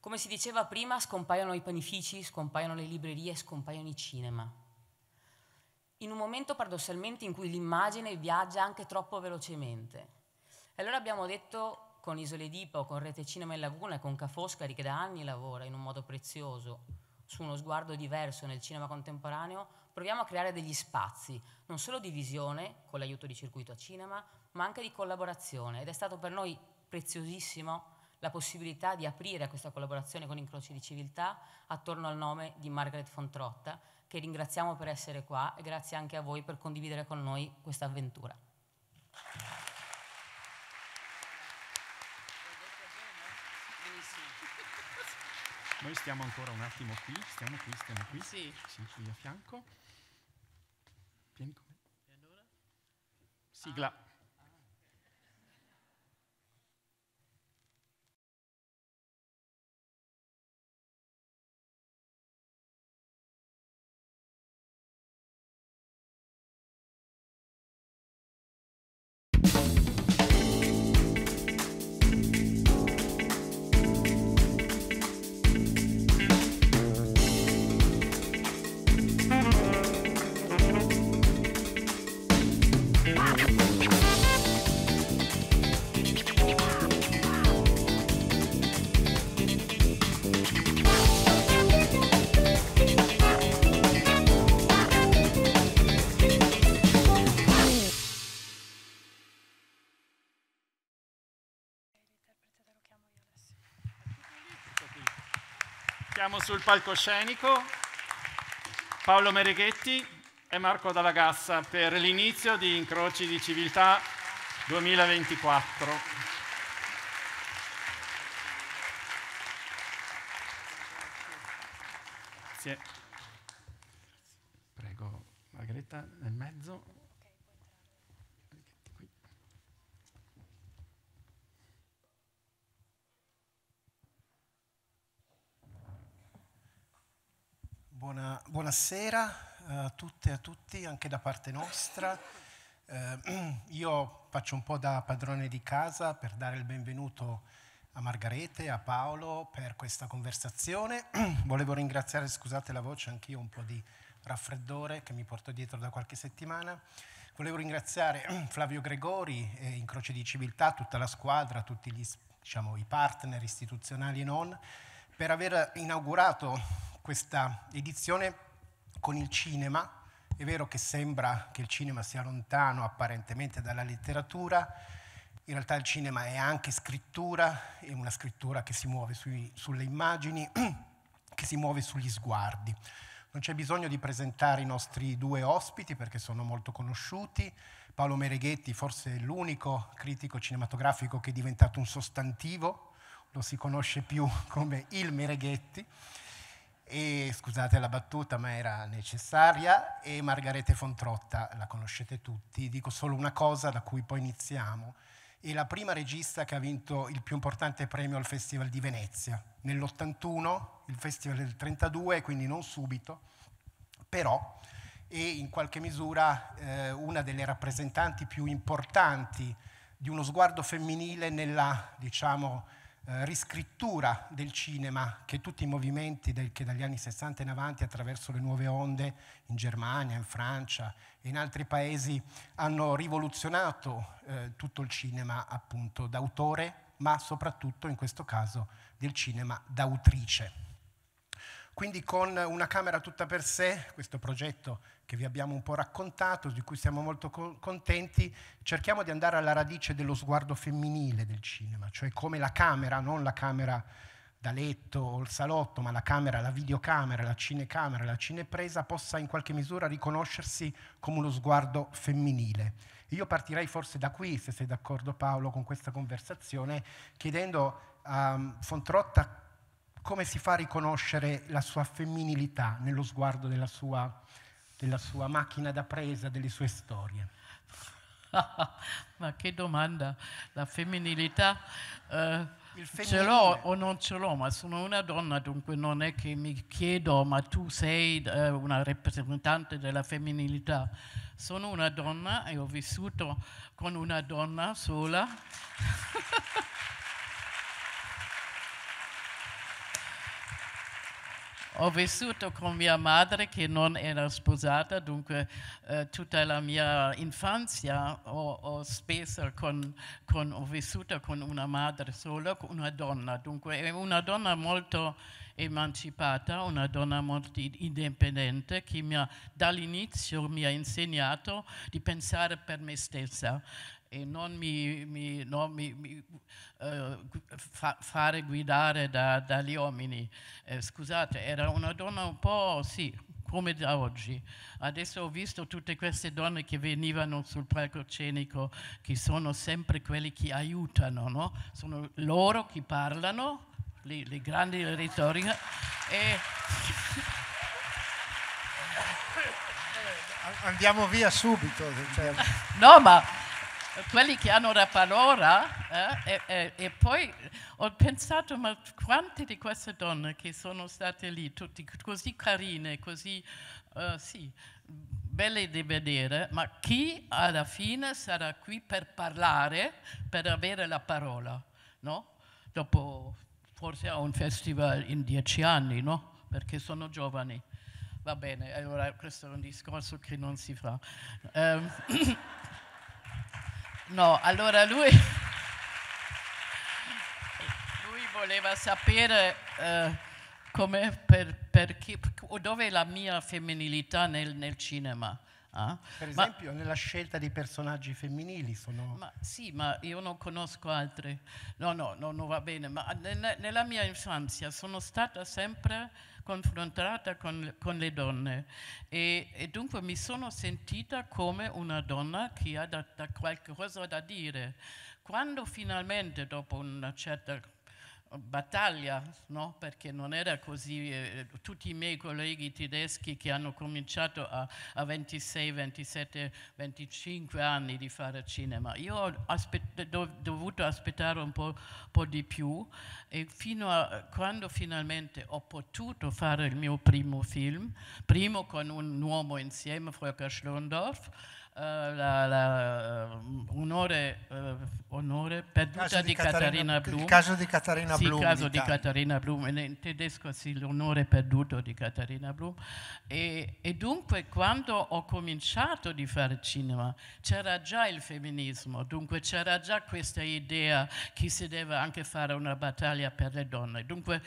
Come si diceva prima, scompaiono i panifici, scompaiono le librerie, scompaiono i cinema. In un momento paradossalmente in cui l'immagine viaggia anche troppo velocemente. E allora abbiamo detto con Isole d'Ipo, con Rete Cinema in Laguna e con Ca' Foscari che da anni lavora in un modo prezioso su uno sguardo diverso nel cinema contemporaneo, proviamo a creare degli spazi, non solo di visione, con l'aiuto di Circuito a Cinema, ma anche di collaborazione. Ed è stato per noi preziosissimo la possibilità di aprire questa collaborazione con Incroci di Civiltà attorno al nome di Margaret Fontrotta, che ringraziamo per essere qua e grazie anche a voi per condividere con noi questa avventura. Noi stiamo ancora un attimo qui, stiamo qui, stiamo qui. Sì. Sì, qui a fianco. Vieni con me. Sigla. Ah. Siamo sul palcoscenico Paolo Mereghetti e Marco Dalla Gassa per l'inizio di Incroci di Civiltà 2024. Grazie. Prego Margherita nel mezzo. Buona, buonasera eh, a tutte e a tutti, anche da parte nostra. Eh, *clears throat* io faccio un po' da padrone di casa per dare il benvenuto a Margarete, a Paolo per questa conversazione. *clears throat* Volevo ringraziare, scusate la voce, anch'io un po' di raffreddore che mi porto dietro da qualche settimana. Volevo ringraziare *clears throat* Flavio Gregori e in Croce di Civiltà, tutta la squadra, tutti gli, diciamo, i partner istituzionali e non, per aver inaugurato questa edizione con il cinema. È vero che sembra che il cinema sia lontano apparentemente dalla letteratura, in realtà il cinema è anche scrittura, è una scrittura che si muove sui, sulle immagini, *clears throat* che si muove sugli sguardi. Non c'è bisogno di presentare i nostri due ospiti perché sono molto conosciuti. Paolo Mereghetti, forse l'unico critico cinematografico che è diventato un sostantivo lo si conosce più *laughs* come il Mereghetti, e, scusate la battuta ma era necessaria, e Margarete Fontrotta, la conoscete tutti, dico solo una cosa da cui poi iniziamo, è la prima regista che ha vinto il più importante premio al Festival di Venezia, nell'81, il Festival del 32, quindi non subito, però è in qualche misura eh, una delle rappresentanti più importanti di uno sguardo femminile nella, diciamo, eh, riscrittura del cinema che tutti i movimenti del, che dagli anni 60 in avanti attraverso le nuove onde in Germania, in Francia e in altri paesi hanno rivoluzionato eh, tutto il cinema appunto d'autore ma soprattutto in questo caso del cinema d'autrice. Quindi con una camera tutta per sé, questo progetto che vi abbiamo un po' raccontato, di cui siamo molto co contenti, cerchiamo di andare alla radice dello sguardo femminile del cinema, cioè come la camera, non la camera da letto o il salotto, ma la camera, la videocamera, la cinecamera, la cinepresa possa in qualche misura riconoscersi come uno sguardo femminile. Io partirei forse da qui, se sei d'accordo Paolo, con questa conversazione, chiedendo a Fontrotta um, come si fa a riconoscere la sua femminilità nello sguardo della sua, della sua macchina da presa, delle sue storie? *laughs* ma che domanda, la femminilità eh, ce l'ho o non ce l'ho, ma sono una donna, dunque non è che mi chiedo, ma tu sei eh, una rappresentante della femminilità. Sono una donna e ho vissuto con una donna sola. *laughs* Ho vissuto con mia madre che non era sposata, dunque eh, tutta la mia infanzia ho, ho speso con, con, ho vissuto con una madre sola, una donna, dunque una donna molto emancipata, una donna molto indipendente che dall'inizio mi ha insegnato di pensare per me stessa e non mi, mi, non mi, mi uh, fa, fare guidare da, dagli uomini. Eh, scusate, era una donna un po' sì, come da oggi. Adesso ho visto tutte queste donne che venivano sul palcoscenico, che sono sempre quelli che aiutano, no? sono loro che parlano, le, le grandi retoriche. e... Andiamo via subito. Cioè. No, ma quelli che hanno la parola eh, e, e, e, poi ho pensato ma quante di queste donne che sono state lì, tutte così carine, così uh, sì, belle da vedere, ma chi alla fine sarà qui per parlare, per avere la parola, no? Dopo forse a un festival in dieci anni, no? Perché sono giovani. Va bene, allora questo è un discorso che non si fa. Um, No, allora lui, lui voleva sapere eh, come, per, per chi, dove è la mia femminilità nel, nel cinema. Ah? Per esempio ma, nella scelta dei personaggi femminili sono... Ma, sì, ma io non conosco altri. No, no, no, non va bene. Ma nella, nella mia infanzia sono stata sempre confrontata con, con le donne e, e, dunque mi sono sentita come una donna che ha da, da qualcosa da dire. Quando finalmente, dopo una certa battaglia, no? perché non era così, eh, tutti i miei colleghi tedeschi che hanno cominciato a, a 26, 27, 25 anni di fare cinema, io ho aspet- do- dovuto aspettare un po', po', di più e fino a quando finalmente ho potuto fare il mio primo film, primo con un uomo insieme, Volker Schlondorf, eh, la, la, eh, onore, eh, onore, perduta di, di, Caterina, Caterina Blum. Il caso di Caterina sì, Il caso di Caterina Blum, in tedesco sì, l'onore perduto di Caterina Blum. E, e dunque quando ho cominciato di fare cinema c'era già il femminismo, dunque c'era già questa idea che si deve anche fare una battaglia per le donne. Dunque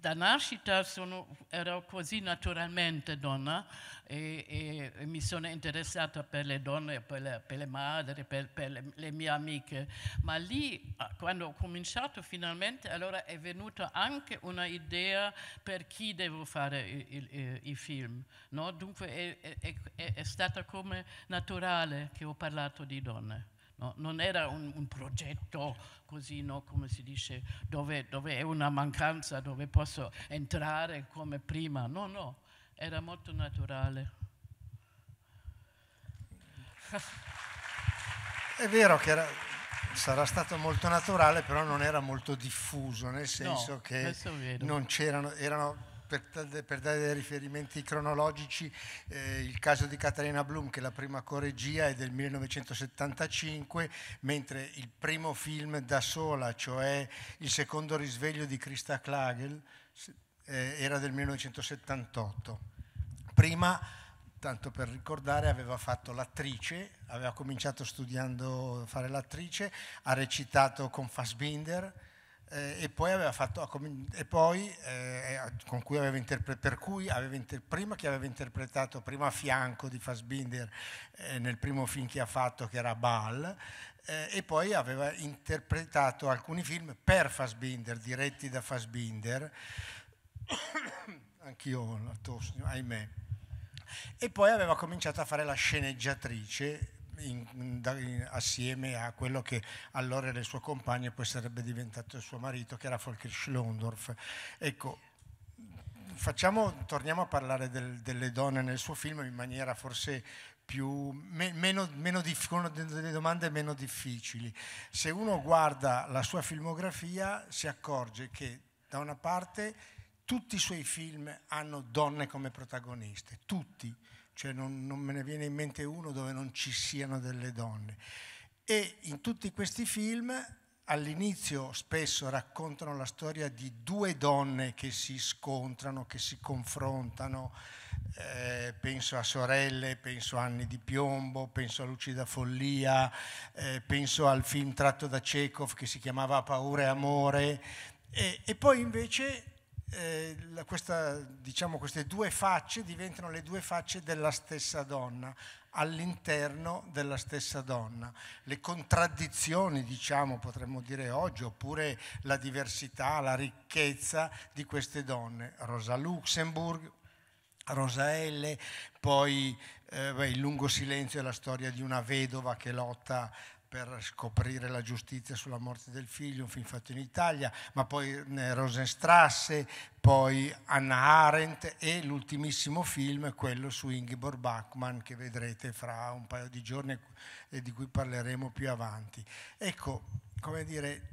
da nascita sono, ero così naturalmente donna e, e, e, mi sono interessata per le donne, per le, per le madri, per, per le, le, mie amiche, ma lì ah, quando ho cominciato finalmente allora è venuta anche una idea per chi devo fare i, film, no? dunque è, è, è, è stata come naturale che ho parlato di donne. No, non era un, un progetto così, no, come si dice, dove, dove, è una mancanza, dove posso entrare come prima. No, no, era molto naturale. È vero che era, sarà stato molto naturale, però non era molto diffuso, nel senso no, che non c'erano, erano per, per, dare dei riferimenti cronologici, eh, il caso di Catalina Bloom, che la prima coregia è del 1975, mentre il primo film da sola, cioè Il secondo risveglio di Christa Klagel, eh, era del 1978. Prima tanto per ricordare, aveva fatto l'attrice, aveva cominciato studiando a fare l'attrice, ha recitato con Fassbinder, eh, e poi, aveva fatto, e poi eh, eh, con cui aveva per cui aveva prima che aveva interpretato prima a fianco di Fassbinder eh, nel primo film che ha fatto che era Baal eh, e poi aveva interpretato alcuni film per Fassbinder, diretti da Fassbinder, *coughs* anch'io ho la tosse, ahimè. E poi aveva cominciato a fare la sceneggiatrice in, in, assieme a quello che allora era il suo compagno e poi sarebbe diventato il suo marito, che era Volker Schlondorf. Ecco, facciamo, torniamo a parlare del, delle donne nel suo film in maniera forse più, me, meno, meno dif, con delle domande meno difficili. Se uno guarda la sua filmografia si accorge che da una parte tutti i suoi film hanno donne come protagoniste, tutti cioè non, non me ne viene in mente uno dove non ci siano delle donne. E in tutti questi film all'inizio spesso raccontano la storia di due donne che si scontrano, che si confrontano, eh, penso a Sorelle, penso a Anni di Piombo, penso a Lucida Follia, eh, penso al film tratto da Chekhov che si chiamava Paura e Amore, e, e poi invece eh, la, questa, diciamo, queste due facce diventano le due facce della stessa donna, all'interno della stessa donna. Le contraddizioni, diciamo, potremmo dire oggi, oppure la diversità, la ricchezza di queste donne. Rosa Luxemburg, Rosa L, poi eh, beh, il lungo silenzio è la storia di una vedova che lotta per scoprire la giustizia sulla morte del figlio, un film fatto in Italia, ma poi eh, Rosenstrasse, poi Anna Arendt e l'ultimissimo film, quello su Ingeborg Bachmann, che vedrete fra un paio di giorni e di cui parleremo più avanti. Ecco, come dire,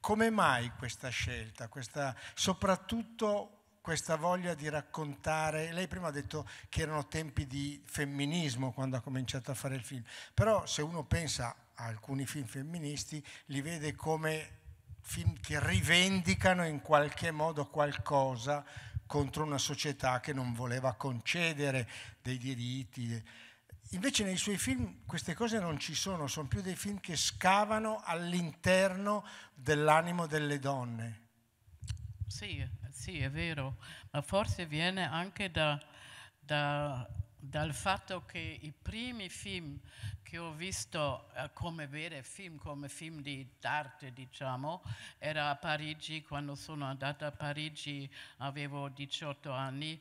come mai questa scelta, questa, soprattutto questa voglia di raccontare. Lei prima ha detto che erano tempi di femminismo quando ha cominciato a fare il film, però se uno pensa alcuni film femministi, li vede come film che rivendicano in qualche modo qualcosa contro una società che non voleva concedere dei diritti. Invece nei suoi film queste cose non ci sono, sono più dei film che scavano all'interno dell'animo delle donne. Sì, sì, è vero, ma forse viene anche da, da, dal fatto che i primi film che ho visto eh, come vere film, come film di d'arte, diciamo, era a Parigi, quando sono andata a Parigi avevo 18 anni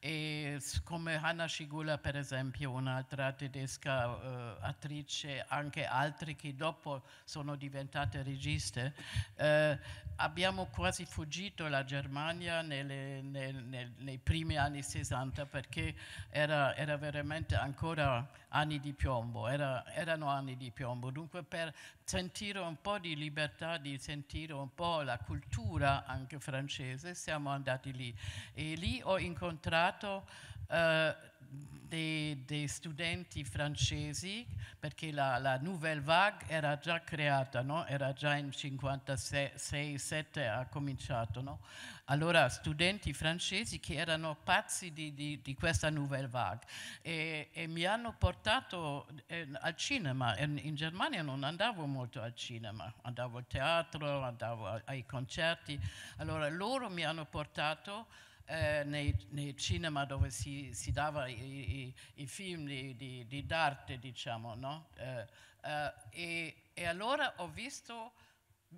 e come Hanna Scigula, per esempio, un'altra tedesca eh, attrice, anche altri che dopo sono diventate registe, eh, abbiamo quasi fuggito la Germania nelle, nel, nel, nei primi anni 60 perché era, era veramente ancora anni di piombo, era, erano anni di piombo. Dunque per sentire un po' di libertà, di sentire un po' la cultura anche francese, siamo andati lì. E lì ho incontrato incontrato eh, dei, dei, studenti francesi, perché la, la, Nouvelle Vague era già creata, no? era già in 56-7 ha cominciato. No? Allora studenti francesi che erano pazzi di, di, di questa Nouvelle Vague e, e mi hanno portato eh, al cinema. In, in, Germania non andavo molto al cinema, andavo al teatro, andavo ai concerti. Allora loro mi hanno portato eh, nei, nei, cinema dove si, si dava i, i, i film di, di, di, d'arte, diciamo, no? Eh, eh, e, e, allora ho visto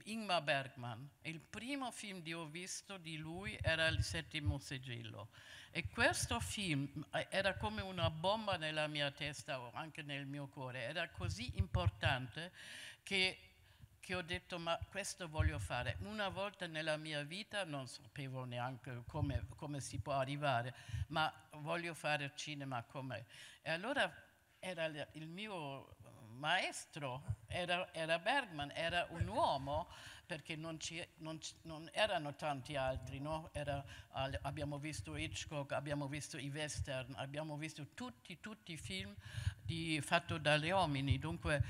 Ingmar Bergman, il primo film che ho visto di lui era Il settimo sigillo e questo film eh, era come una bomba nella mia testa o anche nel mio cuore, era così importante che che ho detto ma questo voglio fare. Una volta nella mia vita non sapevo neanche come, come si può arrivare, ma voglio fare cinema come. E allora era il mio maestro, era, era Bergman, era un uomo perché non, ci, non, non, erano tanti altri, no? Era, abbiamo visto Hitchcock, abbiamo visto i western, abbiamo visto tutti, tutti i film di, fatti dalle uomini, dunque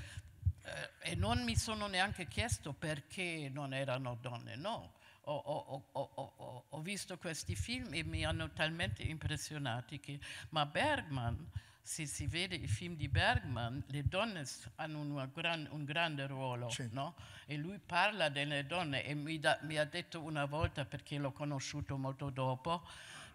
eh, e non mi sono neanche chiesto perché non erano donne, no. Ho, ho, ho, ho, visto questi film e mi hanno talmente impressionati che, ma Bergman, se si vede i film di Bergman, le donne hanno gran, un grande ruolo, sì. no? E lui parla delle donne e mi, da, mi ha detto una volta, perché l'ho conosciuto molto dopo,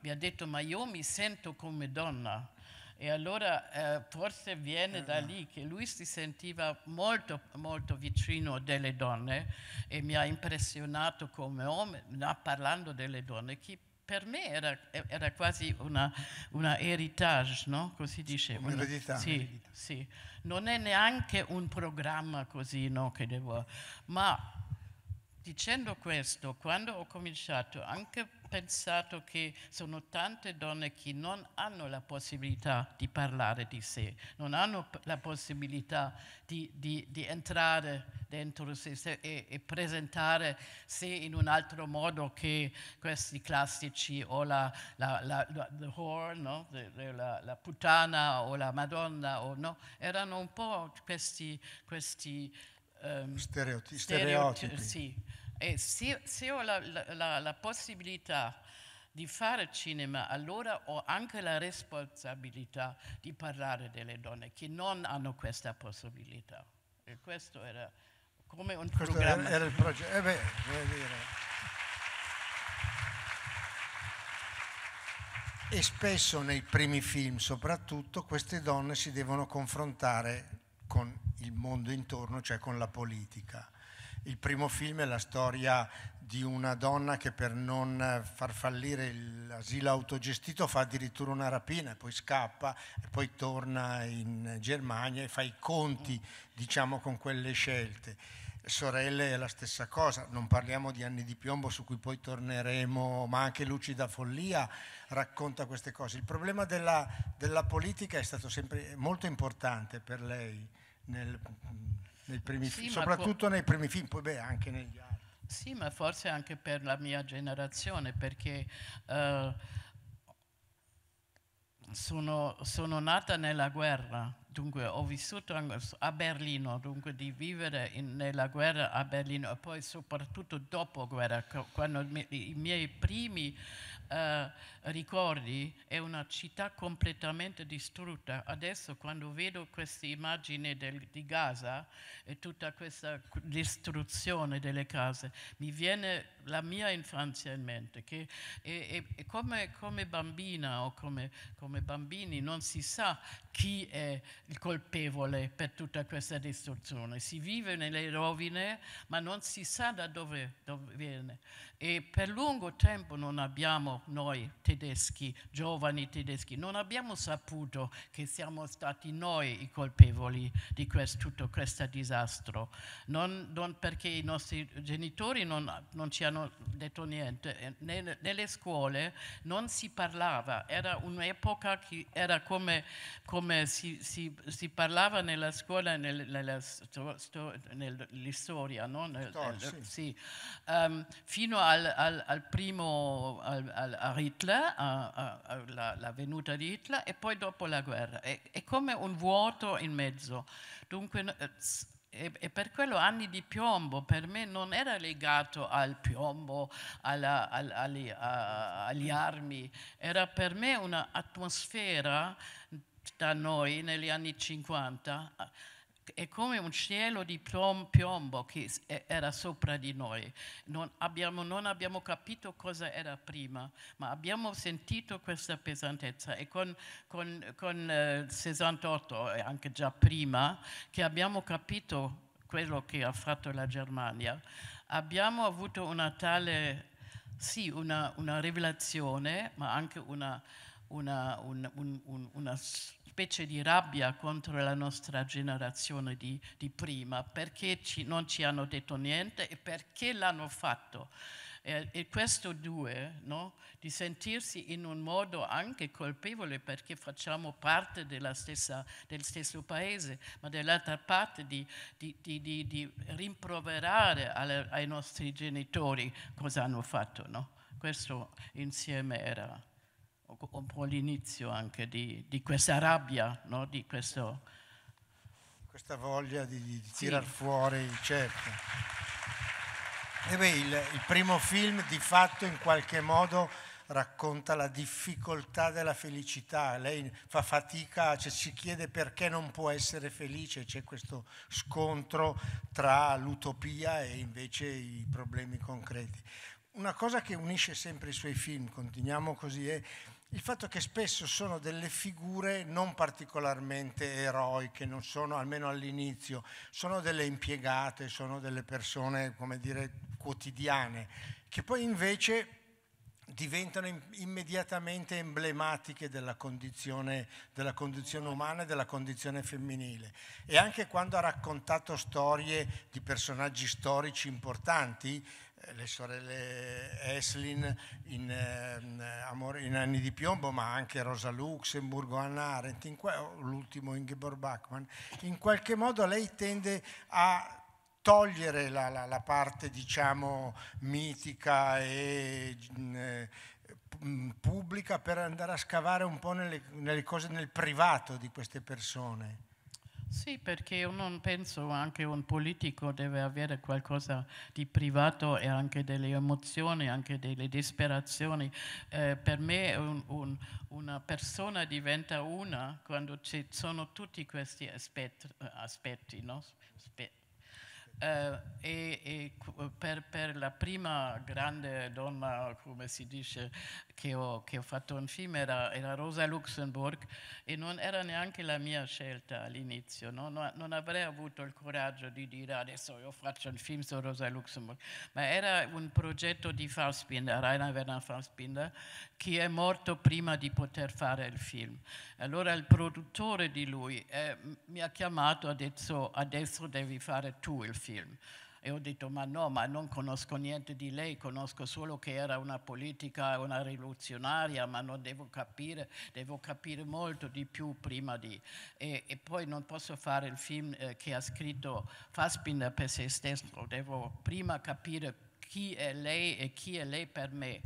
mi ha detto, ma io mi sento come donna, e allora eh, forse viene da lì che lui si sentiva molto, molto vicino delle donne e mi ha impressionato come uomo, parlando delle donne, che per me era, era quasi una, una, heritage, no? Così dicevo. Un'eredità. Sì, un'eredità. sì. Non è neanche un programma così, no, che devo... Ma Dicendo questo, quando ho cominciato, anche pensato che sono tante donne che non hanno la possibilità di parlare di sé, non hanno la possibilità di, di, di entrare dentro sé e, e, presentare sé in un altro modo che questi classici o la, la, la, la, la whore, no? la, la, puttana o la madonna, o, no? erano un po' questi, questi ehm, stereotipi. stereotipi. Sì. E se, se ho la, la, la, possibilità di fare cinema, allora ho anche la responsabilità di parlare delle donne che non hanno questa possibilità. E questo era come un questo programma. Era, era il progetto. Eh beh, E spesso nei primi film soprattutto queste donne si devono confrontare con il mondo intorno, cioè con la politica. Il primo film è la storia di una donna che per non far fallire l'asilo autogestito fa addirittura una rapina e poi scappa e poi torna in Germania e fa i conti diciamo, con quelle scelte. Sorelle è la stessa cosa, non parliamo di anni di piombo su cui poi torneremo, ma anche Lucida Follia racconta queste cose. Il problema della, della politica è stato sempre molto importante per lei nel, nei primi sì, film, soprattutto nei primi film, poi beh, anche negli altri. Sì, ma forse anche per la mia generazione, perché eh, sono, sono, nata nella guerra, dunque ho vissuto a Berlino, dunque di vivere in, nella guerra a Berlino e poi soprattutto dopo guerra, quando mi, i miei primi eh, ricordi, è una città completamente distrutta. Adesso quando vedo queste immagini del, di Gaza e tutta questa distruzione delle case, mi viene la mia infanzia in mente, che e, e come, come, bambina o come, come, bambini non si sa chi è il colpevole per tutta questa distruzione, si vive nelle rovine ma non si sa da dove, dove viene e per lungo tempo non abbiamo noi tedeschi, giovani tedeschi, non abbiamo saputo che siamo stati noi i colpevoli di quest, tutto questo disastro, non, non perché i nostri genitori non, non ci hanno hanno detto niente. Nelle, scuole non si parlava, era un'epoca che era come, come si, si, si, parlava nella scuola, nel, nella sto, sto, nell'istoria, no? Nel, Stor, sì. Sì. Um, fino al, al, al primo, al, a Hitler, a, la, venuta di Hitler e poi dopo la guerra. È, è come un vuoto in mezzo. Dunque, eh, e, per quello anni di piombo per me non era legato al piombo, alla, al, alle, a, agli armi, era per me un'atmosfera da noi negli anni 50 è come un cielo di piombo che era sopra di noi. Non abbiamo, non abbiamo, capito cosa era prima, ma abbiamo sentito questa pesantezza e con, con, con eh, 68 e anche già prima che abbiamo capito quello che ha fatto la Germania, abbiamo avuto una tale, sì, una, una rivelazione, ma anche una, una, un, un, un, una specie di rabbia contro la nostra generazione di, di prima, perché ci, non ci hanno detto niente e perché l'hanno fatto. E, e questo due, no? di sentirsi in un modo anche colpevole perché facciamo parte stessa, del stesso paese, ma dall'altra parte di, di, di, di rimproverare alle, ai nostri genitori cosa hanno fatto. No? Questo insieme era un po' l'inizio anche di, di, questa rabbia, no? di questo... questa voglia di, di tirar fuori, certo. E beh, il, il primo film di fatto in qualche modo racconta la difficoltà della felicità, lei fa fatica, cioè, si chiede perché non può essere felice, c'è questo scontro tra l'utopia e invece i problemi concreti. Una cosa che unisce sempre i suoi film, continuiamo così, è il fatto che spesso sono delle figure non particolarmente eroiche, non sono almeno all'inizio, sono delle impiegate, sono delle persone, come dire, quotidiane, che poi invece diventano immediatamente emblematiche della condizione, della condizione, umana e della condizione femminile. E anche quando ha raccontato storie di personaggi storici importanti, le sorelle Eslin in, eh, in, Anni di Piombo, ma anche Rosa Luxemburgo, Anna Arendt, in l'ultimo Ingeborg Bachmann, in qualche modo lei tende a togliere la, la, la parte, diciamo, mitica e... Mm, eh, mm, pubblica per andare a scavare un po' nelle, nelle cose nel privato di queste persone. Sì, perché io non penso anche un politico deve avere qualcosa di privato e anche delle emozioni, anche delle disperazioni. Eh, per me un, un, una persona diventa una quando ci sono tutti questi aspetti, aspetti no? Spe eh, e, e per, per, la prima grande donna, come si dice, che ho, che ho fatto un film era, era, Rosa Luxemburg e non era neanche la mia scelta all'inizio, no? non, non avrei avuto il coraggio di dire adesso io faccio un film su Rosa Luxemburg, ma era un progetto di Fassbinder, Rainer Werner Fassbinder, che è morto prima di poter fare il film. Allora il produttore di lui eh, mi ha chiamato e ha detto adesso devi fare tu il film. E ho detto, ma no, ma non conosco niente di lei, conosco solo che era una politica, una rivoluzionaria, ma non devo capire, devo capire molto di più prima di... E, e poi non posso fare il film eh, che ha scritto Fassbinder per se stesso, devo prima capire chi è lei e chi è lei per me.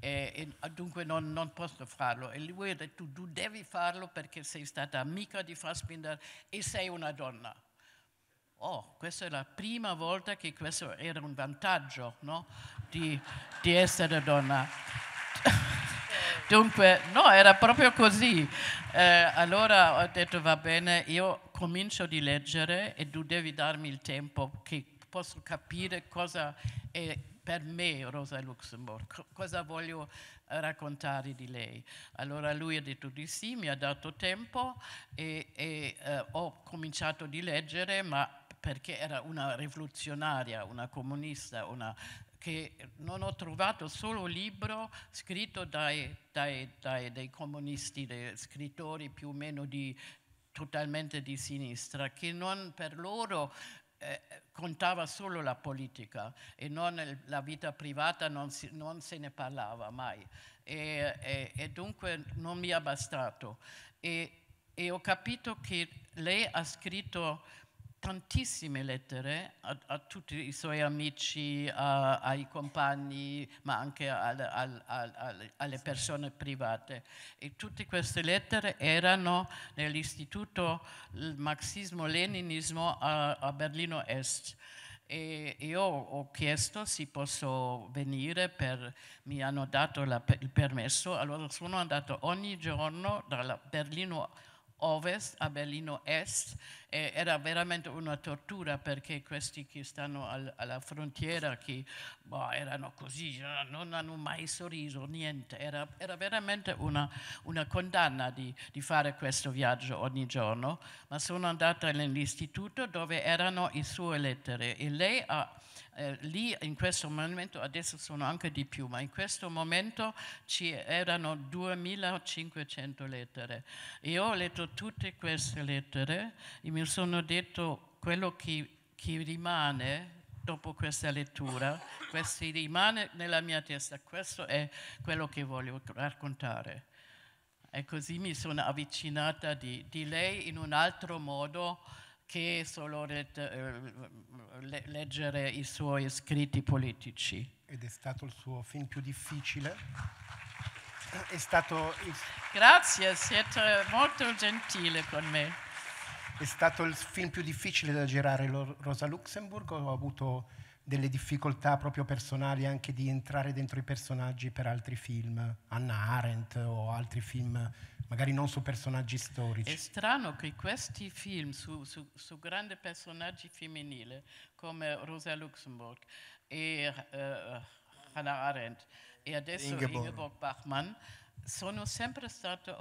E, e dunque non, non, posso farlo. E lui ha detto, tu devi farlo perché sei stata amica di Fassbinder e sei una donna oh, questa è la prima volta che questo era un vantaggio no? di, di essere donna. *laughs* Dunque, no, era proprio così. Eh, allora ho detto, va bene, io comincio di leggere e tu devi darmi il tempo che posso capire cosa è per me Rosa Luxemburg, cosa voglio raccontare di lei. Allora lui ha detto di sì, mi ha dato tempo e, e eh, ho cominciato di leggere, ma perché era una rivoluzionaria, una comunista, una, che non ho trovato solo libro scritto dai, dai, dai dei comunisti, dei scrittori più o meno di, totalmente di sinistra, che non per loro eh, contava solo la politica e non il, la vita privata non, si, non, se ne parlava mai e, e, e dunque non mi ha bastato e, e ho capito che lei ha scritto tantissime lettere a, a, tutti i suoi amici, a, ai compagni, ma anche alle, alle, alle persone private. E tutte queste lettere erano nell'istituto marxismo-leninismo a, a Berlino Est. E io ho chiesto se posso venire, per, mi hanno dato la, il permesso, allora sono andato ogni giorno da Berlino Est ovest a Berlino Est e era veramente una tortura perché questi che stanno al, alla frontiera che boh, erano così, eh, non hanno mai sorriso, niente, era, era veramente una, una condanna di, di, fare questo viaggio ogni giorno, ma sono andata nell'istituto dove erano le sue lettere e lei ha eh, lì in questo momento, adesso sono anche di più, ma in questo momento ci erano 2500 lettere. Io ho letto tutte queste lettere e mi sono detto quello che, che rimane dopo questa lettura, *laughs* questo rimane nella mia testa, questo è quello che voglio raccontare. E così mi sono avvicinata di, di lei in un altro modo che solo ehm, leggere i suoi scritti politici. Ed è stato il suo film più difficile? È stato il... Grazie, siete molto gentile con me. È stato il film più difficile da girare Rosa Luxemburg ho avuto delle difficoltà proprio personali anche di entrare dentro i personaggi per altri film, Anna Arendt o altri film magari non su personaggi storici. È strano che questi film su, su, su grandi personaggi femminili come Rosa Luxemburg e uh, Hannah Arendt e adesso Ingeborg, Ingeborg Bachmann sono sempre state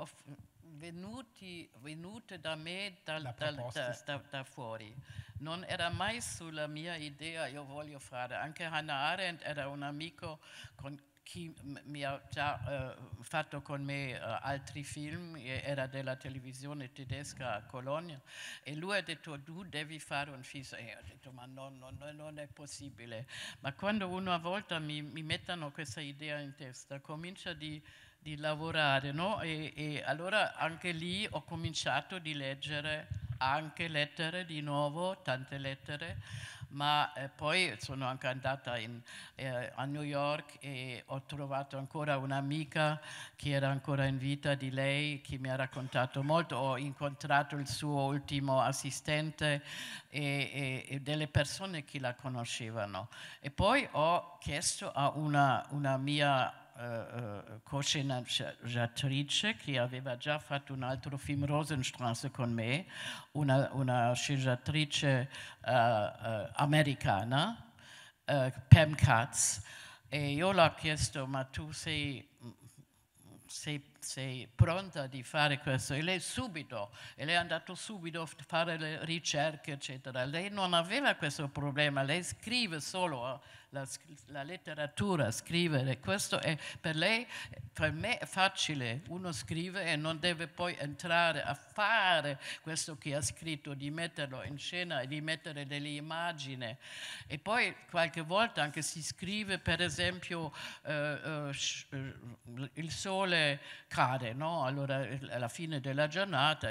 venuti, venute da me dal, dal, da, da, da, fuori. Non era mai sulla mia idea, io voglio fare. Anche Hannah Arendt era un amico con, chi mi ha già uh, fatto con me uh, altri film, era della televisione tedesca a Colonia, e lui ha detto tu devi fare un film, e io ho detto ma no, no, no, non è possibile. Ma quando una volta mi, mi mettono questa idea in testa, comincia di, di lavorare, no? e, e allora anche lì ho cominciato di leggere anche lettere di nuovo, tante lettere, ma eh, poi sono anche andata in, eh, a New York e ho trovato ancora un'amica che era ancora in vita di lei, che mi ha raccontato molto, ho incontrato il suo ultimo assistente e, e, e delle persone che la conoscevano. E poi ho chiesto a una, una mia eh, sceneggiatrice che aveva già fatto un altro film Rosenstraße con me, una, una sceneggiatrice eh, americana, Pam Katz, e io l'ho chiesto, ma tu sei, sei, sei, pronta di fare questo? E lei subito, e lei è andata subito a fare le ricerche, eccetera. Lei non aveva questo problema, lei scrive solo la, la letteratura, scrivere, questo è per lei, per me è facile, uno scrive e non deve poi entrare a fare questo che ha scritto, di metterlo in scena e di mettere delle immagini. E poi qualche volta anche si scrive, per esempio, eh, eh, eh il sole cade, no? allora alla fine della giornata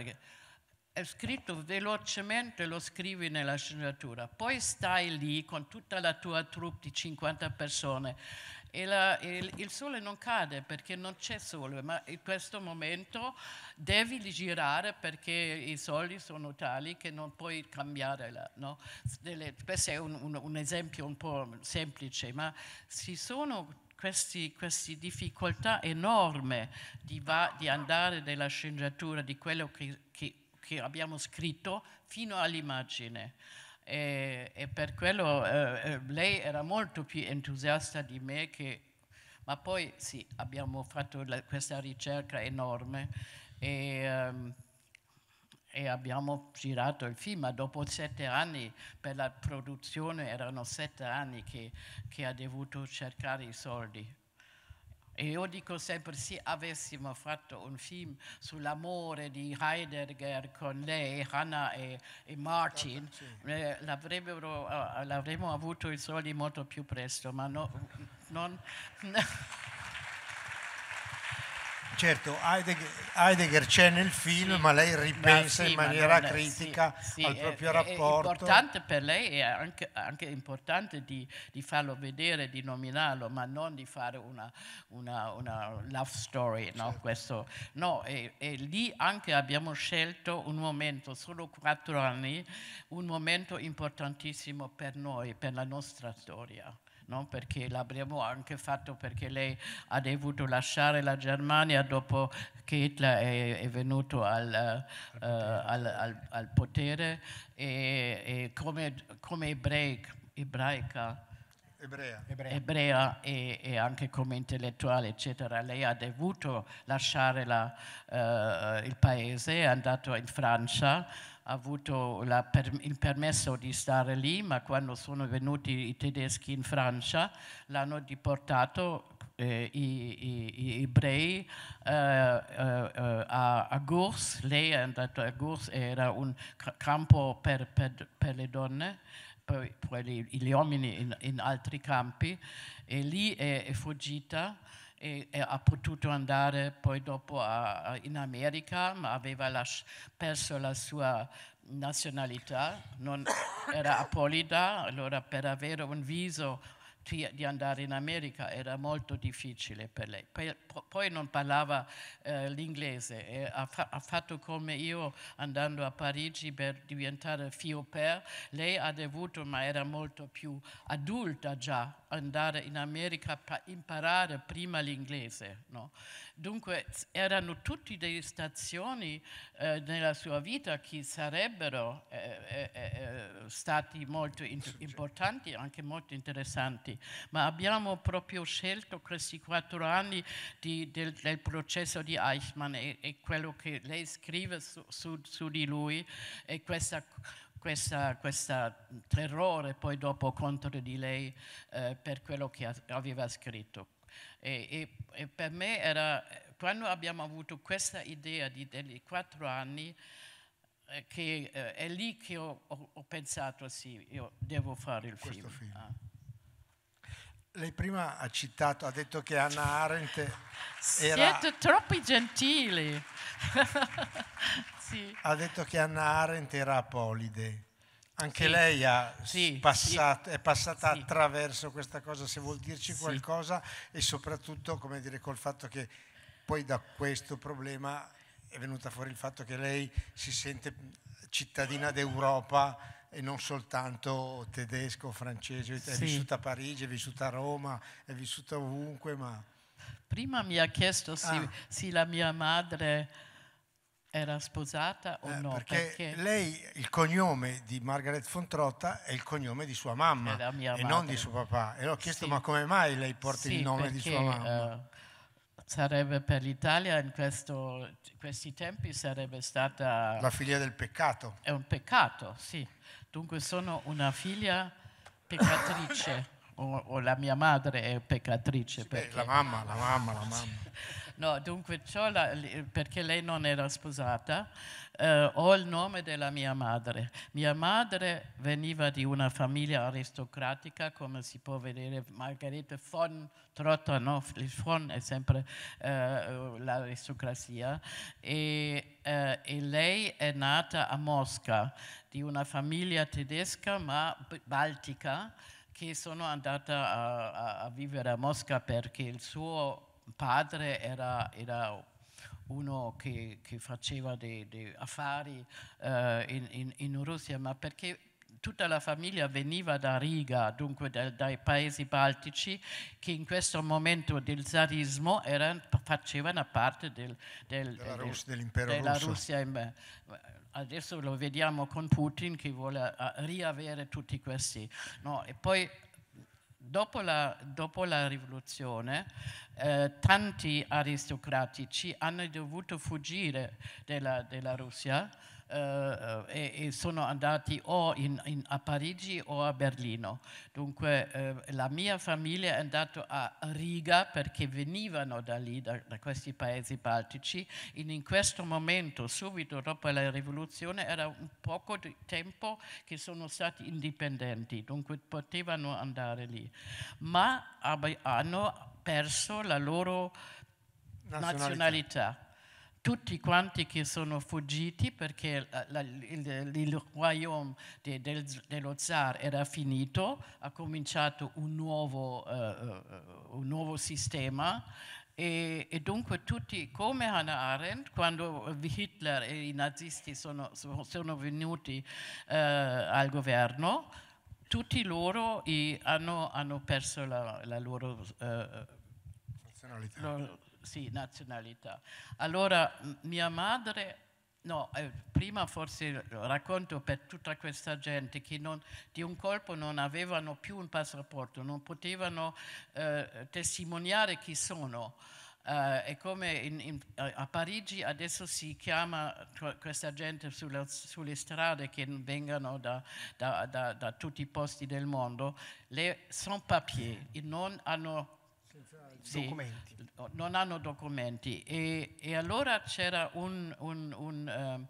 è scritto velocemente, lo scrivi nella sceneggiatura, poi stai lì con tutta la tua troupe di 50 persone e la, il, il, sole non cade perché non c'è sole, ma in questo momento devi girare perché i soldi sono tali che non puoi cambiare. La, no? Dele, questo è un, un, un, esempio un po' semplice, ma ci sono queste difficoltà enormi di, di, andare nella sceneggiatura, di quello che, che che abbiamo scritto fino all'immagine. E, e, per quello eh, eh, lei era molto più entusiasta di me che, ma poi sì, abbiamo fatto la, questa ricerca enorme e, ehm, e, abbiamo girato il film, ma dopo sette anni per la produzione erano sette anni che, che ha dovuto cercare i soldi. E io dico sempre, se avessimo fatto un film sull'amore di Heidegger con lei, Hannah e, e Martin, eh, eh, l'avremmo avuto i soldi molto più presto, ma no, non... *laughs* Certo, Heidegger, Heidegger c'è nel film, sì, ma lei ripensa ma sì, in maniera non, critica sì, al proprio è, rapporto. È importante per lei, è anche, anche importante di, di, farlo vedere, di nominarlo, ma non di fare una, una, una love story. No, certo. Questo, no e, e, lì anche abbiamo scelto un momento, solo quattro anni, un momento importantissimo per noi, per la nostra storia no? perché l'abbiamo anche fatto perché lei ha dovuto lasciare la Germania dopo che Hitler è, è venuto al, uh, al, al, al potere e, e come, come ebraica ebrea, ebrea. ebrea e, e, anche come intellettuale, eccetera. Lei ha dovuto lasciare la, uh, il paese, è andato in Francia, ha avuto per, il permesso di stare lì, ma quando sono venuti i tedeschi in Francia l'hanno deportato eh, i, i, i, ebrei eh, eh, eh a, a Gurs, lei è andata a Gurs, era un campo per, per, per le donne, poi, gli uomini in, in, altri campi e lì è, è fuggita e, e, ha potuto andare poi dopo a, a, in America, ma aveva las, perso la sua nazionalità, non era apolida, allora per avere un viso di andare in America era molto difficile per lei. Poi, non parlava eh, l'inglese e ha, fa ha, fatto come io andando a Parigi per diventare fio per. Lei ha dovuto, ma era molto più adulta già, andare in America per imparare prima l'inglese. No? Dunque erano tutte delle stazioni eh, nella sua vita che sarebbero eh, eh, eh, eh stati molto importanti, anche molto interessanti ma abbiamo proprio scelto questi quattro anni di, del, del, processo di Eichmann e, e quello che lei scrive su, su, su di lui e questa questa, questa, terrore poi dopo contro di lei eh, per quello che aveva scritto. E, e, e, per me era, quando abbiamo avuto questa idea di, degli quattro anni, eh, che eh, è lì che ho, ho, ho pensato, sì, io devo fare il Questo film. film. Ah. Lei prima ha citato, ha detto che Anna Arendt era... Siete troppi gentili. *laughs* sì. Ha detto che Anna Arendt era apolide. Anche sì. lei sì, passato, è passata attraverso questa cosa, se vuol dirci qualcosa, e soprattutto, come dire, col fatto che poi da questo problema è venuta fuori il fatto che lei si sente cittadina d'Europa e non soltanto tedesco, francese, è vissuta a Parigi, è vissuta a Roma, è vissuta ovunque. Ma... Prima mi ha chiesto ah. se, se, la mia madre era sposata o eh, no. Perché, perché, lei, il cognome di Margaret Fontrotta è il cognome di sua mamma e madre. non di suo papà. E l'ho chiesto sì. ma come mai lei porta sì, il nome perché, di sua mamma? Uh, sarebbe per l'Italia in questo, questi tempi sarebbe stata... La figlia del peccato. È un peccato, sì. Dunque sono una figlia peccatrice, o, o, la mia madre è peccatrice. Sì, perché... la mamma, la mamma, la mamma. *laughs* No, dunque, la, perché lei non era sposata, eh, ho il nome della mia madre. Mia madre veniva di una famiglia aristocratica, come si può vedere, Margherita von Trotanoff, il von è sempre eh, l'aristocrazia, e, eh, e lei è nata a Mosca, di una famiglia tedesca ma baltica, che sono andata a, a, a, vivere a Mosca perché il suo padre era, era uno che, che, faceva dei, dei affari eh, in, in, in Russia, ma perché tutta la famiglia veniva da Riga, dunque da, dai paesi baltici, che in questo momento del zarismo erano, facevano parte del, del, della, del, Russia, dell'impero della russo. Russia. Adesso lo vediamo con Putin che vuole eh, riavere tutti questi. No? E poi Dopo la, dopo la, rivoluzione eh, tanti aristocratici hanno dovuto fuggire dalla Russia eh, eh, e, e, sono andati o in, in, a Parigi o a Berlino. Dunque eh, la mia famiglia è andata a Riga perché venivano da lì, da, da questi paesi baltici, in, in questo momento, subito dopo la rivoluzione, era un poco di tempo che sono stati indipendenti, dunque potevano andare lì, ma ab- hanno perso la loro nazionalità. nazionalità tutti quanti che sono fuggiti perché la, la, il, il, royaume de, del, dello zar era finito, ha cominciato un nuovo, uh, un nuovo sistema e, e, dunque tutti, come Hannah Arendt, quando Hitler e i nazisti sono, sono venuti uh, al governo, tutti loro hanno, hanno perso la, la loro... Uh, sì, nazionalità. Allora mia madre No, eh, prima forse racconto per tutta questa gente che non, di un colpo non avevano più un passaporto, non potevano eh, testimoniare chi sono. Eh, è come in, in, a Parigi adesso si chiama questa gente sulla, sulle strade che vengono da, da, da, da, tutti i posti del mondo, le sans papier, non hanno sì, documenti. non hanno documenti. E, e allora c'era un, un, un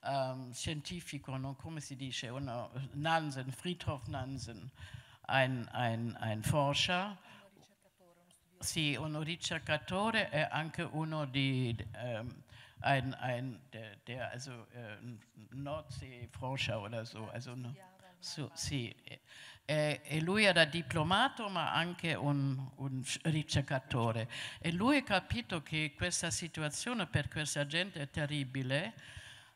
um, um, scientifico, no? come si dice, uno, Nansen, Friedhof Nansen, un, ein, ein Forscher, sì, un ricercatore e anche uno di, um, ein, ein, der, der also äh, Nordsee-Forscher oder so, also no, so, sì. E, e lui era diplomato ma anche un, un ricercatore e lui ha capito che questa situazione per questa gente è terribile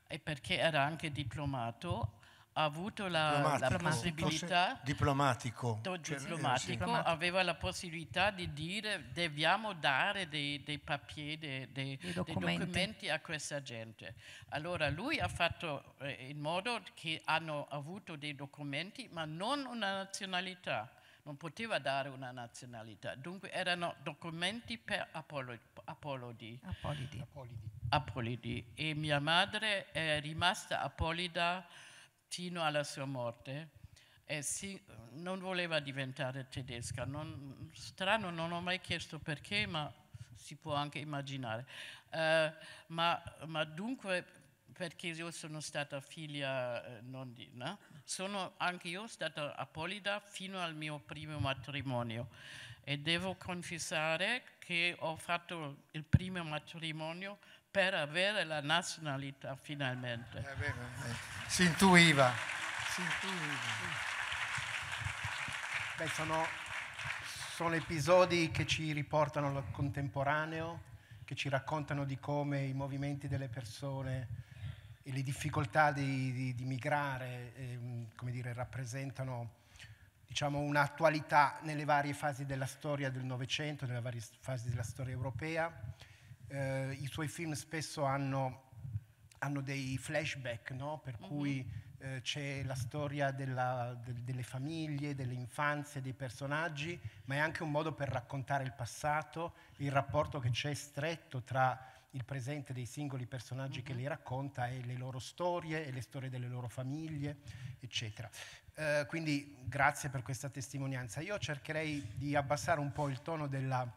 e perché era anche diplomato ha avuto la, la possibilità diplomatico. Cioè, diplomatico cioè, aveva la possibilità di dire dobbiamo dare dei, dei papieri, dei, dei, dei, documenti. a questa gente. Allora lui ha fatto eh, in modo che hanno avuto dei documenti ma non una nazionalità, non poteva dare una nazionalità, dunque erano documenti per Apollo, Apollodi. Apolidi. Apolidi. Apolidi. E mia madre è rimasta apolida fino alla sua morte e si, non voleva diventare tedesca. Non, strano, non ho mai chiesto perché, ma si può anche immaginare. Uh, ma, ma, dunque, perché io sono stata figlia eh, non di... No? Sono anche io stata apolida fino al mio primo matrimonio e devo confessare che ho fatto il primo matrimonio per avere la nazionalità finalmente. Eh beh, beh. Si intuiva. Si intuiva. Beh, sono, sono, episodi che ci riportano al contemporaneo, che ci raccontano di come i movimenti delle persone e le difficoltà di, di, di migrare eh, come dire, rappresentano diciamo, un'attualità nelle varie fasi della storia del Novecento, nelle varie fasi della storia europea eh, i suoi film spesso hanno, hanno dei flashback, no? per mm-hmm. cui eh, c'è la storia della, de, delle famiglie, delle infanzie, dei personaggi, ma è anche un modo per raccontare il passato, il rapporto che c'è stretto tra il presente dei singoli personaggi mm-hmm. che mhm. li racconta e le loro storie e le storie delle loro famiglie, eccetera. Eh, quindi grazie per questa testimonianza. Io cercherei di abbassare un po' il tono della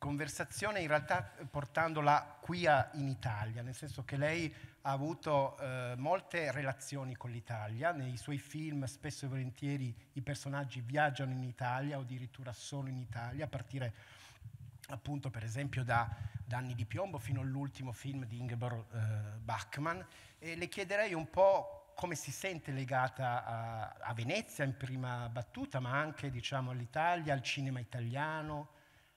conversazione in realtà eh, portandola qui a, in Italia, nel senso che lei ha avuto eh, molte relazioni con l'Italia, nei suoi film spesso e volentieri i personaggi viaggiano in Italia o addirittura sono in Italia, a partire appunto per esempio da, da Anni di Piombo fino all'ultimo film di Ingeborg eh, Bachmann e le chiederei un po' come si sente legata a, a Venezia in prima battuta, ma anche diciamo, all'Italia, al cinema italiano,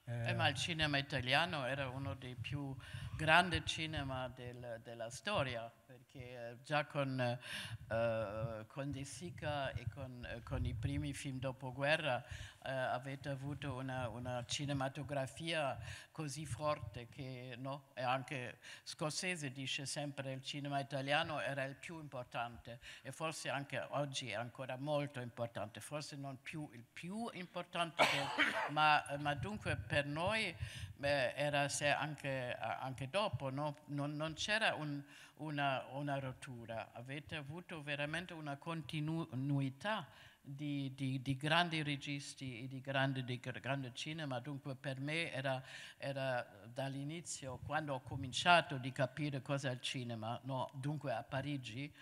eh, ma il cinema italiano era uno dei più grande cinema del, della storia, perché eh, già con, uh, con De Sica e con, uh, con, i primi film dopoguerra uh, avete avuto una, una, cinematografia così forte che no? e anche Scorsese dice sempre il cinema italiano era il più importante e forse anche oggi è ancora molto importante, forse non più il più importante, del, ma, ma dunque per noi beh, era anche, anche, dopo, no? non, non c'era un, una, una, rottura, avete avuto veramente una continuità di, di, di grandi registi e di grande, di grande, cinema, dunque per me era, era, dall'inizio, quando ho cominciato di capire cosa è il cinema, no? dunque a Parigi,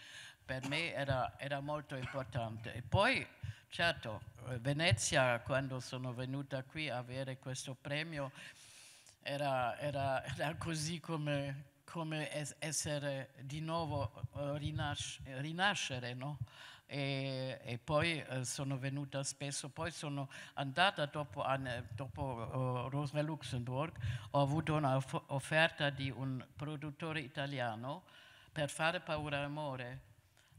per me era, era molto importante. E poi Certo, Venezia, quando sono venuta qui a avere questo premio, era, era, era così come, come essere di nuovo eh, rinascere, rinascere no? e, e, poi eh, sono venuta spesso, poi sono andata dopo, dopo eh, Rosa Luxemburg, ho avuto un'offerta di un produttore italiano per fare Paura e Amore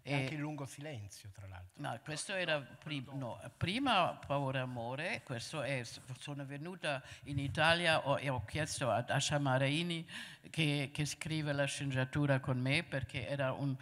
e anche il lungo silenzio, tra l'altro. No, questo era prima, no, prima Paura e Amore, questo è, sono venuta in Italia ho, e ho chiesto ad Asha Maraini che, che, scrive la sceneggiatura con me perché era un,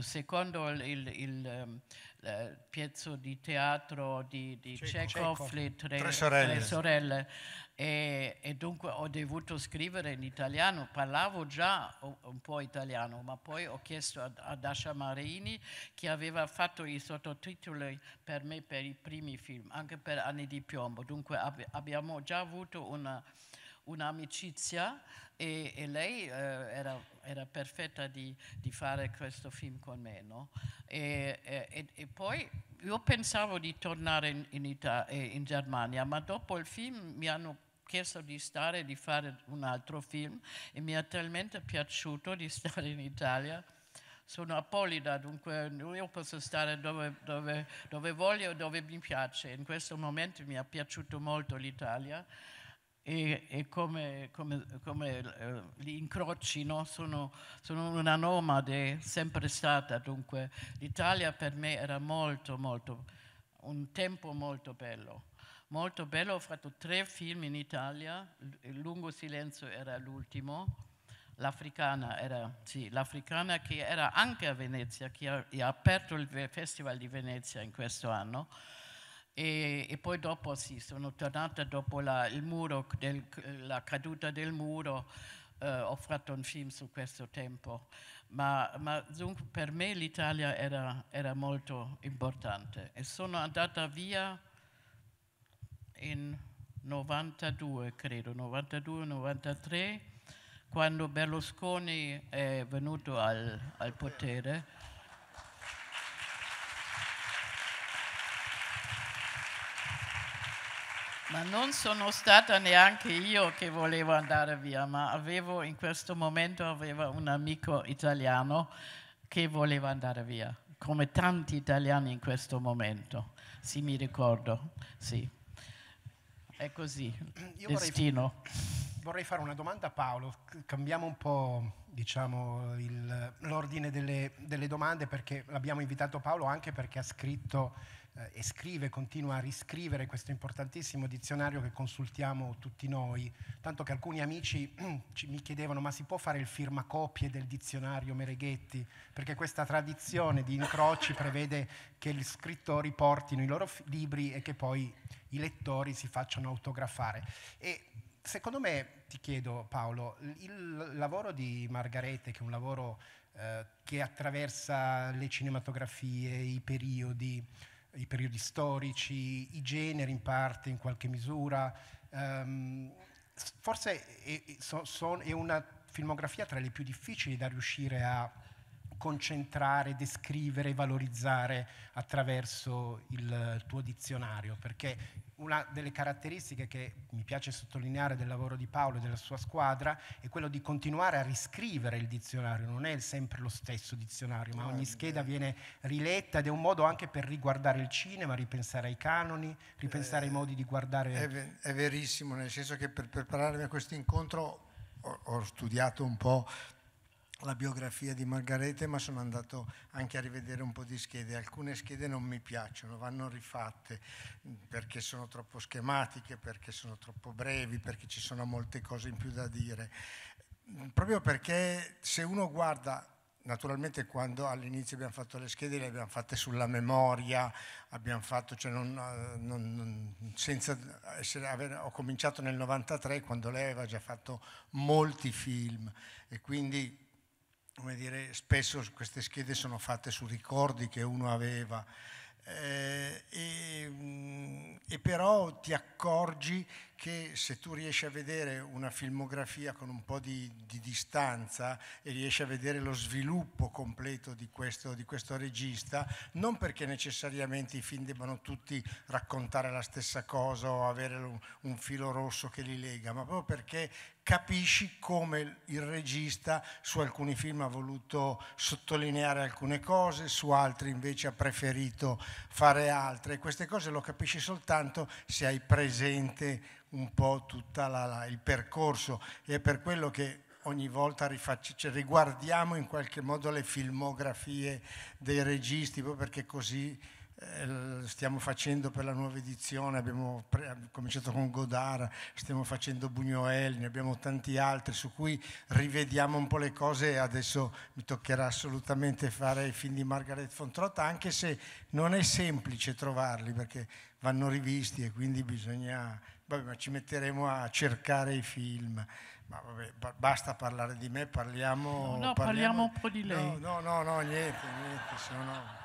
secondo il, il, il eh, pezzo di teatro di, di Chekhov, le tre, tre sorelle. Tre sorelle. E, e, dunque ho dovuto scrivere in italiano, parlavo già un po' italiano, ma poi ho chiesto ad, ad Ascia Marini che aveva fatto i sottotitoli per me per i primi film, anche per Anni di Piombo, dunque ab abbiamo già avuto un'amicizia. E, e lei eh, era, era, perfetta di, di, fare questo film con me, no? e, e, e poi io pensavo di tornare in, in, Ita- eh, in Germania, ma dopo il film mi hanno chiesto di stare, e di fare un altro film e mi è talmente piaciuto di stare in Italia sono apolida, dunque io posso stare dove, dove, dove voglio e dove mi piace. In questo momento mi è piaciuto molto l'Italia e, e come, come, come eh, gli incroci, no? sono, sono, una nomade, sempre stata, dunque l'Italia per me era molto, molto, un tempo molto bello. Molto bello, ho fatto tre film in Italia, Il lungo silenzio era l'ultimo, l'africana, era, sì, l'africana che era anche a Venezia, che ha, ha aperto il Festival di Venezia in questo anno, e, e poi dopo sì, sono tornata dopo la, muro, del, la caduta del muro, eh, ho fatto un film su questo tempo, ma, ma dunque, per me l'Italia era, era molto importante e sono andata via in 92, credo, 92-93, quando Berlusconi è venuto al, al potere Ma non sono stata neanche io che volevo andare via, ma avevo, in questo momento avevo un amico italiano che voleva andare via, come tanti italiani in questo momento, sì mi ricordo, sì. È così, io destino. Vorrei, vorrei fare una domanda a Paolo, cambiamo un po' diciamo, l'ordine delle, delle domande perché l'abbiamo invitato Paolo anche perché ha scritto eh, e scrive, continua a riscrivere questo importantissimo dizionario che consultiamo tutti noi, tanto che alcuni amici *clears throat* mi chiedevano ma si può fare il firmacopie del dizionario Mereghetti, perché questa tradizione di incroci prevede che gli scrittori portino i loro libri e che poi i lettori si facciano autografare. E secondo me, ti chiedo Paolo, il lavoro di Margarete, che è un lavoro eh, che attraversa le cinematografie, i periodi, i periodi storici, i generi in parte, in qualche misura. Um, forse è, è, so, so, è una filmografia tra le più difficili da riuscire a concentrare, descrivere, valorizzare attraverso il tuo dizionario, perché una delle caratteristiche che mi piace sottolineare del lavoro di Paolo e della sua squadra è quello di continuare a riscrivere il dizionario, non è sempre lo stesso dizionario, ma ah, ogni scheda viene riletta ed è un modo anche per riguardare il cinema, ripensare ai canoni, ripensare eh, ai modi di guardare. È, ver- è verissimo, nel senso che per prepararmi a questo incontro ho, ho studiato un po' la biografia di Margarete, ma sono andato anche a rivedere un po' di schede. Alcune schede non mi piacciono, vanno rifatte mm, perché sono troppo schematiche, perché sono troppo brevi, perché ci sono molte cose in più da dire. Mm, proprio perché se uno guarda naturalmente quando all'inizio abbiamo fatto le schede le abbiamo fatte sulla memoria, abbiamo fatto, cioè non, eh, non, non, senza essere, aver, ho cominciato nel 93 quando lei aveva già fatto molti film e quindi come dire, spesso queste schede sono fatte su ricordi che uno aveva. Eh, e, mm, e, però ti accorgi che se tu riesci a vedere una filmografia con un po' di, di distanza e riesci a vedere lo sviluppo completo di questo, di questo, regista, non perché necessariamente i film debbano tutti raccontare la stessa cosa o avere un, un filo rosso che li lega, ma proprio perché capisci come il regista su alcuni film ha voluto sottolineare alcune cose, su altri invece ha preferito fare altre. queste cose lo capisci soltanto se hai presente un po' tutto il percorso e è per quello che ogni volta cioè riguardiamo in qualche modo le filmografie dei registi, proprio perché così eh, stiamo facendo per la nuova edizione, abbiamo, cominciato con Godard, stiamo facendo Buñuel, ne abbiamo tanti altri su cui rivediamo un po' le cose adesso mi toccherà assolutamente fare i film di Margaret Fontrotta, anche se non è semplice trovarli perché vanno rivisti e quindi bisogna vabbè, ma ci metteremo a cercare i film. Ma vabbè, basta parlare di me, parliamo... No, parliamo, parliamo un po' di lei. No, no, no, no niente, niente, sono...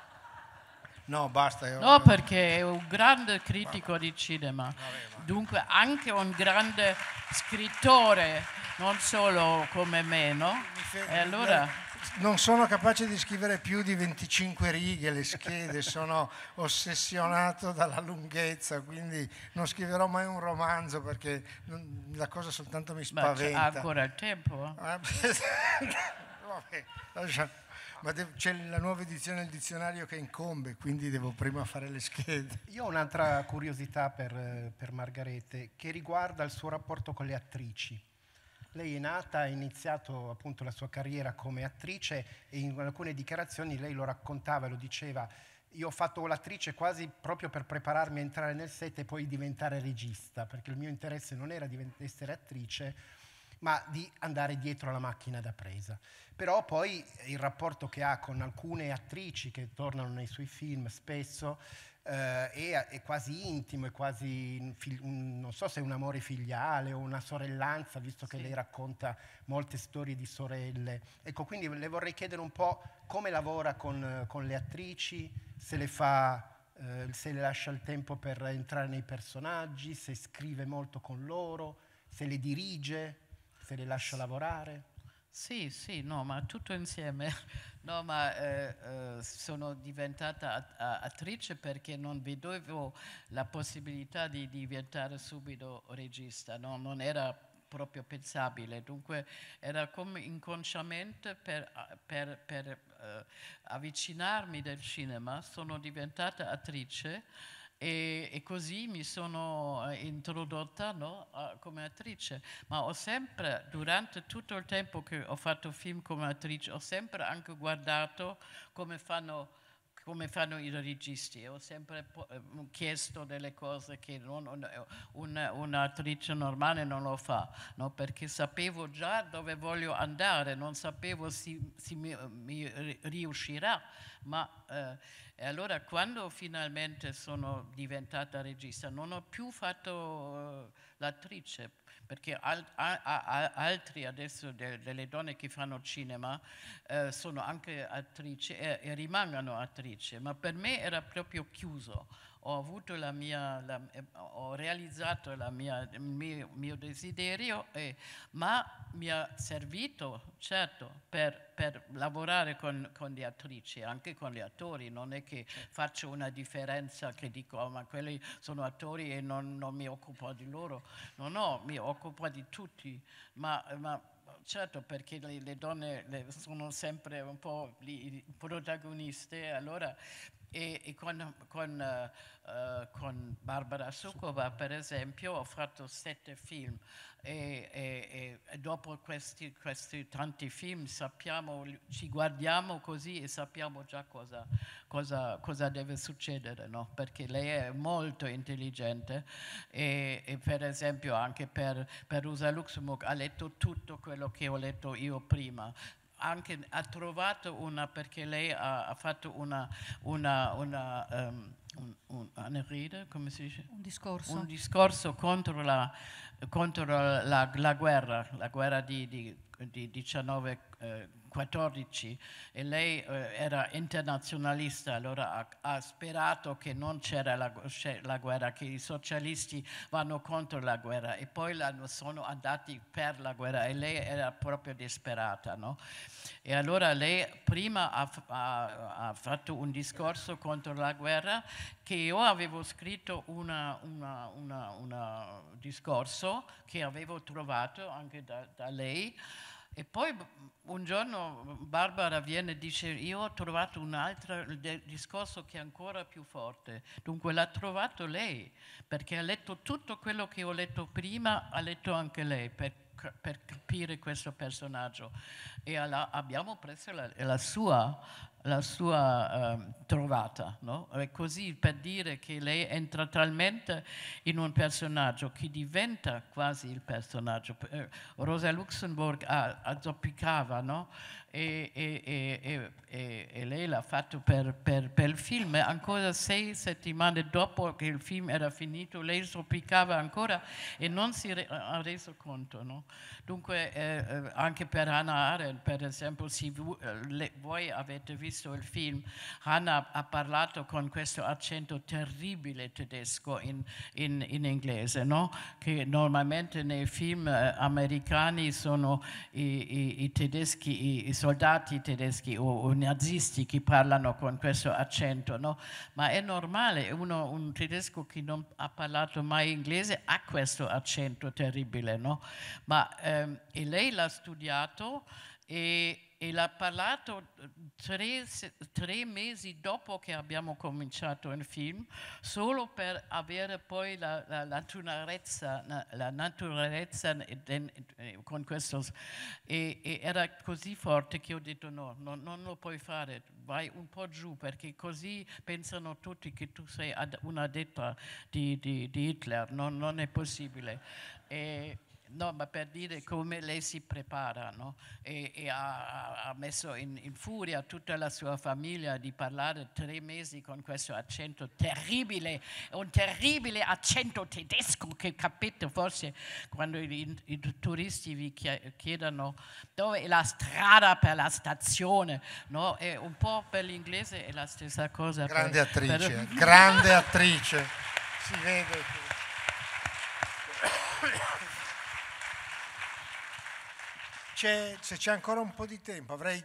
No, basta. Io... No, perché è un grande critico di cinema, dunque anche un grande scrittore, non solo come me, no? E allora non sono capace di scrivere più di 25 righe le schede, sono ossessionato dalla lunghezza, quindi non scriverò mai un romanzo perché non, la cosa soltanto mi spaventa. Ma c'è ancora il tempo? Ah, *laughs* vabbè, lasciamo ma c'è la nuova edizione del dizionario che incombe, quindi devo prima fare le schede. Io ho un'altra curiosità per, eh, per Margarete che riguarda il suo rapporto con le attrici. Lei è nata, ha iniziato appunto la sua carriera come attrice e in alcune dichiarazioni lei lo raccontava, lo diceva, io ho fatto l'attrice quasi proprio per prepararmi a entrare nel set e poi diventare regista, perché il mio interesse non era di essere attrice, ma di andare dietro alla macchina da presa. Però poi il rapporto che ha con alcune attrici che tornano nei suoi film spesso eh, è, è, quasi intimo, è quasi, un, non so se è un amore filiale o una sorellanza, visto sì. che lei racconta molte storie di sorelle. Ecco, quindi le vorrei chiedere un po' come lavora con, con le attrici, se le fa eh, se le lascia il tempo per entrare nei personaggi, se scrive molto con loro, se le dirige, se le lascia lavorare. Sì, sì, no, ma tutto insieme. *laughs* No, ma eh, eh, sono diventata attrice perché non vedevo la possibilità di diventare subito regista, no? non era proprio pensabile. Dunque era come inconsciamente per, per, per eh, avvicinarmi del cinema, sono diventata attrice e, e, così mi sono eh, introdotta no, come attrice. Ma ho sempre, durante tutto il tempo che ho fatto film come attrice, ho sempre anche guardato come fanno come fanno i registi. Ho sempre eh, chiesto delle cose che eh, un'attrice un, un normale non lo fa, no? perché sapevo già dove voglio andare, non sapevo se, mi, mi, riuscirà. Ma eh, allora quando finalmente sono diventata regista non ho più fatto eh, l'attrice perché al, a, a, altri adesso de, delle donne che fanno cinema eh, sono anche attrici e, eh, e rimangono attrici, ma per me era proprio chiuso ho, mia, la, eh, ho realizzato mia, il mio, mio desiderio, e, ma mi ha servito, certo, per, per lavorare con, con, le attrici, anche con gli attori. Non è che certo. faccio una differenza che dico, oh, ma quelli sono attori e non, non, mi occupo di loro. No, no, mi occupo di tutti, ma, ma certo, perché le, le donne le sono sempre un po' le protagoniste, allora e, e con, con, uh, con, Barbara Sucova, per esempio, ho fatto sette film e, e, e dopo questi, questi, tanti film sappiamo, ci guardiamo così e sappiamo già cosa, cosa, cosa deve succedere, no? perché lei è molto intelligente e, per esempio anche per, per Rosa Luxemburg ha letto tutto quello che ho letto io prima, anche, ha trovato una, perché lei ha, ha fatto una, una, una um, un, un, una ride, come si dice? Un discorso. Un discorso contro la, contro la, la, la guerra, la guerra di, di, di 19... Eh, 14 e lei eh, era internazionalista, allora ha, ha sperato che non c'era la, la, guerra, che i socialisti vanno contro la guerra e poi sono andati per la guerra e lei era proprio disperata. No? E allora lei prima ha, ha, ha, fatto un discorso contro la guerra che io avevo scritto un discorso che avevo trovato anche da, da lei. E poi un giorno Barbara viene e dice io ho trovato un altro discorso che è ancora più forte. Dunque l'ha trovato lei, perché ha letto tutto quello che ho letto prima, ha letto anche lei per, per capire questo personaggio. E alla, abbiamo preso la, la sua la sua eh, trovata. No? È così per dire che lei entra talmente in un personaggio che diventa quasi il personaggio. Eh, Rosa Luxemburg azzoppicava no? e, e, e, e lei l'ha fatto per, per, per, il film, ancora sei settimane dopo che il film era finito, lei zoppicava ancora e non si re, ha reso conto. No? Dunque eh, eh anche per Hannah Arendt, per esempio, se eh, le, voi avete visto il film, Hannah ha parlato con questo accento terribile tedesco in, in, in inglese, no? che normalmente nei film eh, americani sono i, i, i tedeschi i, i soldati tedeschi o, o, nazisti che parlano con questo accento, no? ma è normale, uno, un tedesco che non ha parlato mai inglese ha questo accento terribile, no? ma ehm, lei l'ha studiato e e l'ha parlato eh, tre, tre, mesi dopo che abbiamo cominciato il film, solo per avere poi la, la, la naturalezza, la, la naturalezza con questo. E, e, era così forte che ho detto no, no, non lo puoi fare, vai un po' giù perché così pensano tutti che tu sei ad, una detta di, di, di Hitler, no, non è possibile. E, No, ma per dire come lei si prepara, no? E, e ha, ha, messo in, in, furia tutta la sua famiglia di parlare tre mesi con questo accento terribile, un terribile accento tedesco che capite forse quando i, i turisti vi chiedono dove è la strada per la stazione, no? E un po' per l'inglese è la stessa cosa. Grande per, attrice, per... grande attrice, si vede. *coughs* *coughs* *coughs* se c'è ancora un po' di tempo, avrei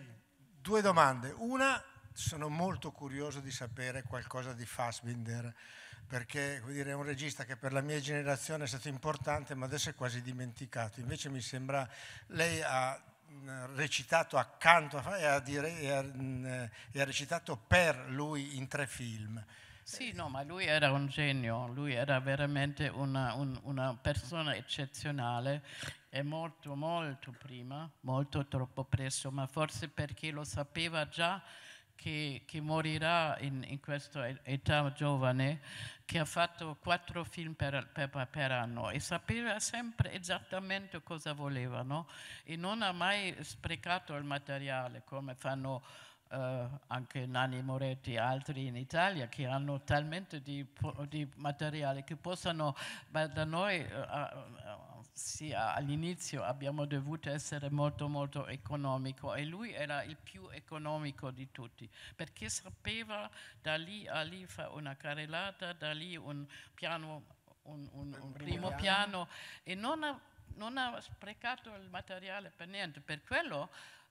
due domande. Una, sono molto curioso di sapere qualcosa di Fassbinder, perché dire, è un regista che per la mia generazione è stato importante, ma adesso è quasi dimenticato. Invece mi sembra, lei ha mm, recitato accanto a, e, ha dire, e, ha, mm, e ha recitato per lui in tre film. Sì, no, ma lui era un genio, lui era veramente una, un, una persona eccezionale È morto molto prima, molto troppo presto, ma forse perché lo sapeva già che, che, morirà in, in, questa età giovane, che ha fatto quattro film per, per, per, anno e sapeva sempre esattamente cosa voleva, no? E non ha mai sprecato il materiale come fanno eh, anche Nani Moretti e altri in Italia che hanno talmente di, di materiale che possono, ma da noi eh, sì, all'inizio abbiamo dovuto essere molto molto economico e lui era il più economico di tutti perché sapeva da lì a lì fa una carrellata, da lì un piano un, un, un, primo piano, piano e non ha, non ha, sprecato il materiale per niente. Per quello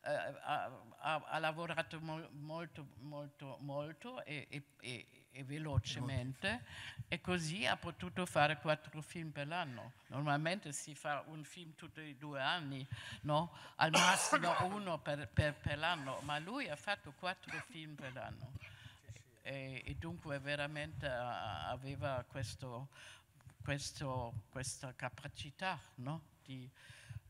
eh, ha, ha, ha, lavorato mol, molto, molto, molto e, e, e, e velocemente e così ha potuto fare quattro film per l'anno. Normalmente si fa un film tutti i due anni, no? al massimo *coughs* uno per, per, per l'anno, ma lui ha fatto quattro film per l'anno. E, e, dunque veramente aveva questo, questo, questa capacità no? di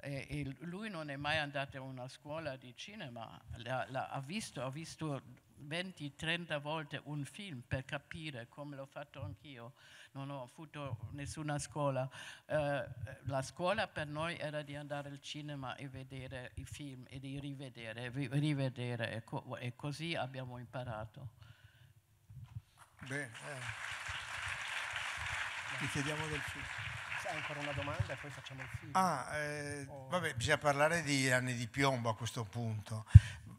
e, e lui non è mai andato a una scuola di cinema, la, la, ha visto, ha visto 20-30 volte un film per capire come l'ho fatto anch'io, non ho avuto nessuna scuola. Eh, la scuola per noi era di andare al cinema e vedere i film e di rivedere, rivedere e, co e così abbiamo imparato. Bene, eh. chiediamo del film. C'è ancora una domanda e poi facciamo il film. Ah, eh, oh. vabbè, bisogna parlare di anni di piombo a questo punto.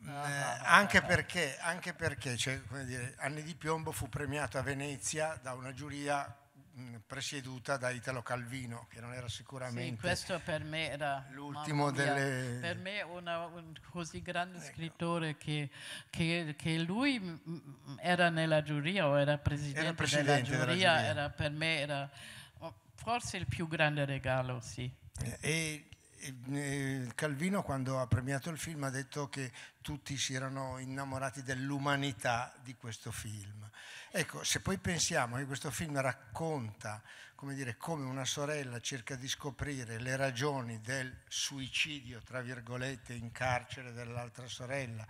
Ah, mm, ah, eh, anche perché, anche perché cioè, dire, Anni di Piombo fu premiato a Venezia da una giuria mh, mm, presieduta da Italo Calvino che non era sicuramente sì, questo per me era l'ultimo delle per me una, un così grande ecco. scrittore che, che, che, lui mm, era nella giuria o era presidente, era presidente della, giuria, della giuria. Era, per me era Forse il più grande regalo, sì. E, Calvino quando ha premiato il film ha detto che tutti si erano innamorati dell'umanità di questo film. Ecco, se poi pensiamo che questo film racconta come, dire, come una sorella cerca di scoprire le ragioni del suicidio, tra virgolette, in carcere dell'altra sorella,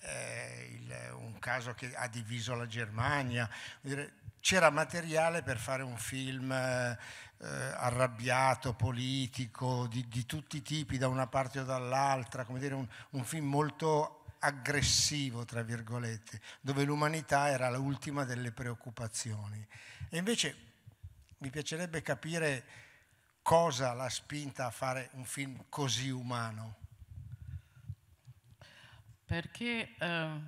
eh, il, un caso che ha diviso la Germania, c'era materiale per fare un film... Eh, eh, arrabbiato, politico, di, di, tutti i tipi, da una parte o dall'altra, come dire, un, un film molto aggressivo, tra virgolette, dove l'umanità era l'ultima delle preoccupazioni. E invece mi piacerebbe capire cosa l'ha spinta a fare un film così umano. Perché... Uh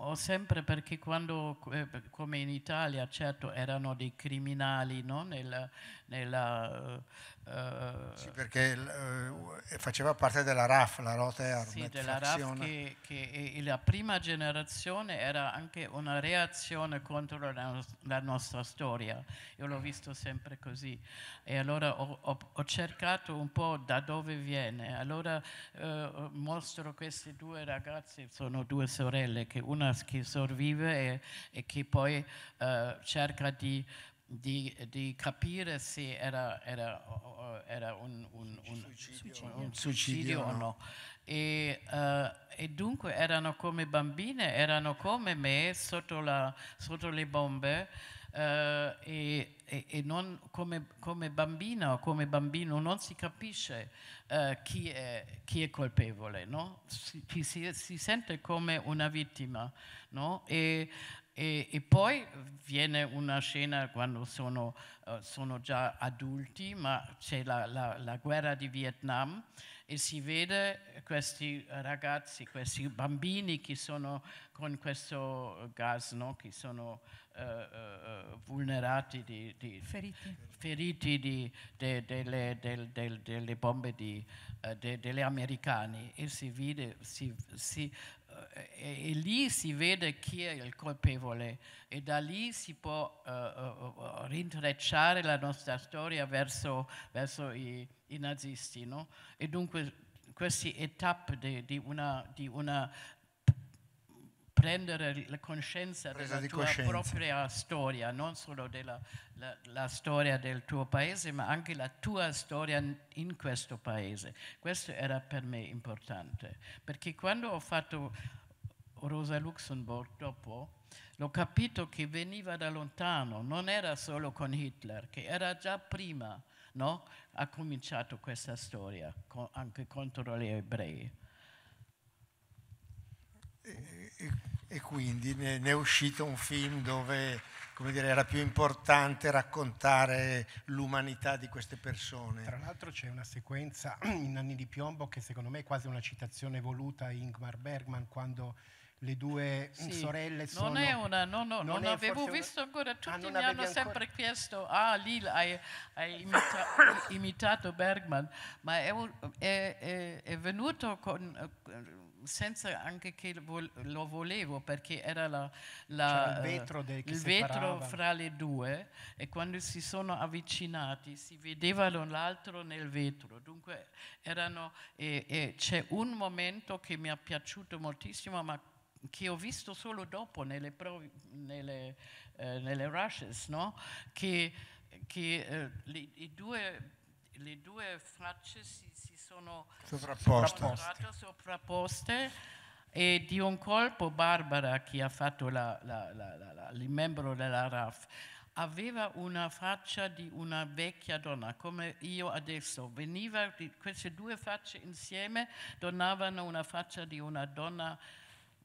o sempre perché quando, eh, come in Italia, certo erano dei criminali no? nella, nella eh, sì, perché eh, faceva parte della RAF, la Rote Sì, della RAF che, che la prima generazione era anche una reazione contro la, la nostra storia, io l'ho visto sempre così e allora ho, ho, ho, cercato un po' da dove viene, allora eh, mostro queste due ragazze, sono due sorelle, che una che sorvive e, e che poi eh, cerca di di, di capire se era, era, era un, un, un, suicidio. un, suicidio. o no. E, uh, e, dunque erano come bambine, erano come me sotto, la, sotto le bombe. Uh, e, e, e, non come, come bambina o come bambino non si capisce uh, chi, è, chi, è, colpevole, no? si, si, si, sente come una vittima. No? E, e, e, poi viene una scena quando sono, uh, sono già adulti, ma c'è la, la, la, guerra di Vietnam e si vede questi ragazzi, questi bambini che sono con questo gas, no? che sono uh, uh, vulnerati, di, di feriti, feriti di, de, delle, del, del, delle, bombe di, de, delle americane e si vede, si, si, e, e, lì si vede chi è il colpevole e da lì si può uh, rintrecciare la nostra storia verso, verso i, i, nazisti. No? E dunque queste tappe di, di, una, di una prendere la coscienza della tua coscienza. propria storia, non solo della la, la storia del tuo paese, ma anche la tua storia in questo paese. Questo era per me importante, perché quando ho fatto Rosa Luxemburg dopo, l'ho capito che veniva da lontano, non era solo con Hitler, che era già prima, no? Ha cominciato questa storia con, anche contro gli ebrei. Eh e quindi ne è uscito un film dove dire, era più importante raccontare l'umanità di queste persone. Tra l'altro c'è una sequenza *clears throat* in Anni di Piombo che secondo me è quasi una citazione voluta a Ingmar Bergman quando le due sì, sorelle sono... Non è una, no, no, non, non avevo visto ancora, ah, tutti ah, mi hanno sempre ancora... chiesto, ah Lil hai, hai *coughs* imita imitato Bergman, ma è, è, è, è venuto con senza anche che lo volevo perché era la, la, cioè, eh, il vetro, del, il vetro fra le due e quando si sono avvicinati si vedevano l'altro nel vetro. Dunque erano, e, e c'è un momento che mi è piaciuto moltissimo ma che ho visto solo dopo nelle, pro, nelle, eh, nelle rushes, no? che, che eh, le, due, le, due, facce si, si sono sovrapposte. sovrapposte e di un colpo Barbara, che ha fatto la, la, la, il membro della RAF, aveva una faccia di una vecchia donna, come io adesso. Veniva, queste due facce insieme donavano una faccia di una donna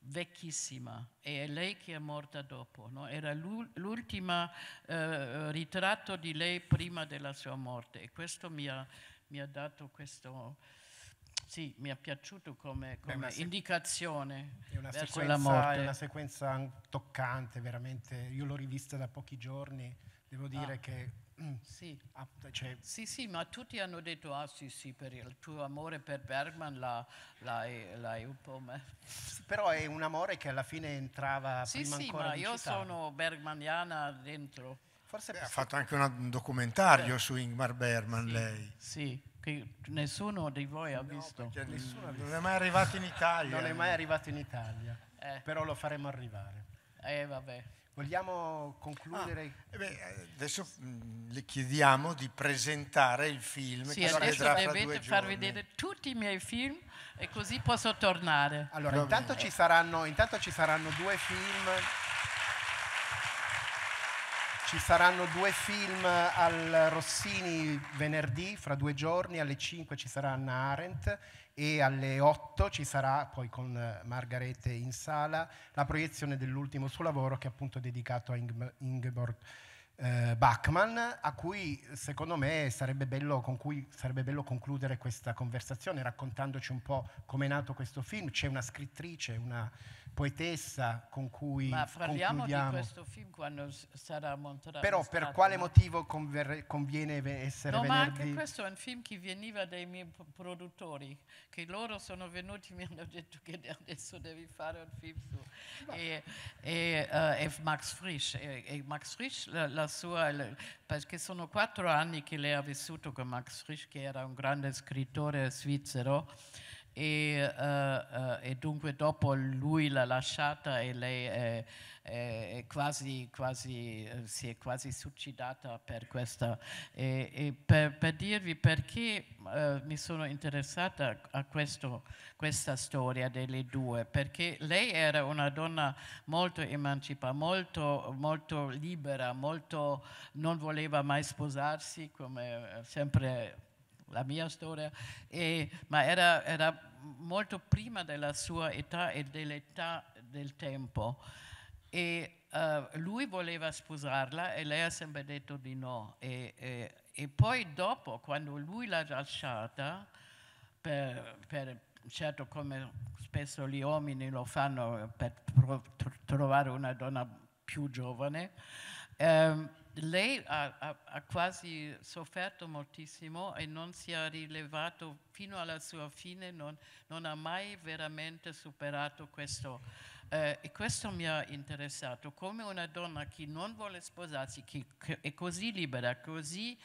vecchissima e è lei che è morta dopo. No? Era l'ultimo eh, ritratto di lei prima della sua morte e questo mi ha mi ha dato questo, sì, mi è piaciuto come, come Beh, indicazione. È una sequenza, morte. È una sequenza toccante, veramente. Io l'ho rivista da pochi giorni, devo ah. dire ah, che... Mm, sì. Ah, cioè, sì, sì, ma tutti hanno detto, ah sì, sì, per il tuo amore per Bergman l'hai un po'... Me. Però è un amore che alla fine entrava... Sì, prima sì, ma io sono bergmaniana dentro. Forse ha fatto anche un documentario eh. su Ingmar Berman sì, lei. Sì, che nessuno di voi ha no, visto. Mm. Nessuno non è mai arrivato in Italia. Non è mai arrivato in Italia, eh. però lo faremo arrivare. Eh vabbè. Vogliamo concludere? Ah, eh beh, adesso mm, le chiediamo di presentare il film sì, che si vedrà fra due far vedere tutti i miei film e così posso tornare. Allora, intanto ci, saranno, intanto ci saranno due film ci saranno due film al Rossini venerdì, fra due giorni, alle 5 ci sarà Anna Arendt e alle 8 ci sarà poi con Margarete in sala la proiezione dell'ultimo suo lavoro che è appunto dedicato a Ingeborg eh, Bachman, a cui secondo me sarebbe bello, con cui sarebbe bello concludere questa conversazione raccontandoci un po' come è nato questo film. C'è una scrittrice, una poetessa con cui Ma parliamo di questo film quando sarà montato. Però per quale motivo conviene essere no, venerdì? ma anche questo è un film che veniva dai miei produttori, che loro sono venuti e *laughs* mi hanno detto che adesso devi fare un film su e, e, uh, eh, e Max Frisch. E, Max Frisch la, la sua, perché sono quattro anni che lei ha vissuto con Max Frisch, che era un grande scrittore svizzero, e, uh, uh, e, dunque dopo lui l'ha lasciata e lei è, è, è quasi, quasi, eh, si è quasi suicidata per questa. E, e per, per, dirvi perché uh, mi sono interessata a questo, questa storia delle due, perché lei era una donna molto emancipa, molto, molto libera, molto, non voleva mai sposarsi, come sempre la mia storia, e, ma era, era, molto prima della sua età e dell'età del tempo. E uh, lui voleva sposarla e lei ha sempre detto di no. E, e, e poi dopo, quando lui l'ha lasciata, per, per, certo come spesso gli uomini lo fanno per trovare una donna più giovane, ehm, lei ha, ha, ha, quasi sofferto moltissimo e non si è rilevato fino alla sua fine, non, non ha mai veramente superato questo. Eh, e questo mi ha interessato, come una donna che non vuole sposarsi, che, che è così libera, così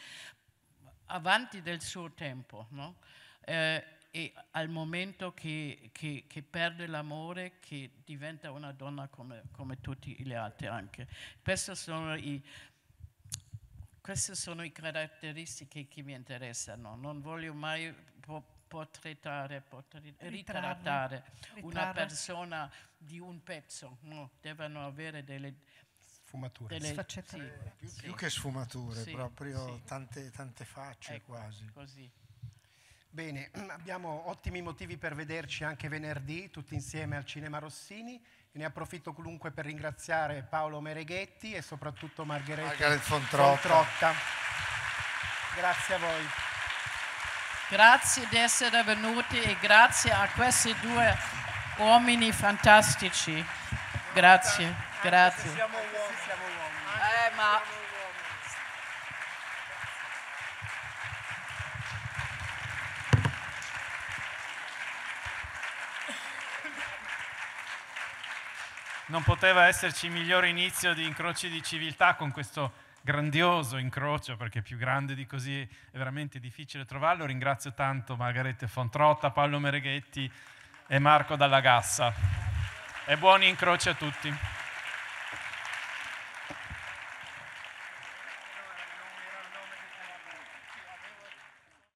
avanti del suo tempo, no? eh, e al momento che, che, che perde l'amore, che diventa una donna come, come tutti gli altri anche. Questi sono i queste sono le caratteristiche che mi interessano. Non voglio mai portrettare, ritrattare una persona di un pezzo. No, devono avere delle sfumature. Delle, sì, più, sì. più, che sfumature, sì, proprio tante, tante facce ecco, quasi. Così. Bene, *clears throat* abbiamo ottimi motivi per vederci anche venerdì tutti insieme al Cinema Rossini ne approfitto comunque per ringraziare Paolo Mereghetti e soprattutto Margherita Margaret Fontrotta. Grazie a voi. Grazie di essere venuti e grazie a questi due uomini fantastici. Grazie, grazie. Anche se siamo uomini. Eh, ma... non poteva esserci migliore inizio di incroci di civiltà con questo grandioso incrocio, perché più grande di così è veramente difficile trovarlo. Ringrazio tanto Margarete Fontrotta, Paolo Mereghetti e Marco Dalla Gassa. E buoni incroci a tutti.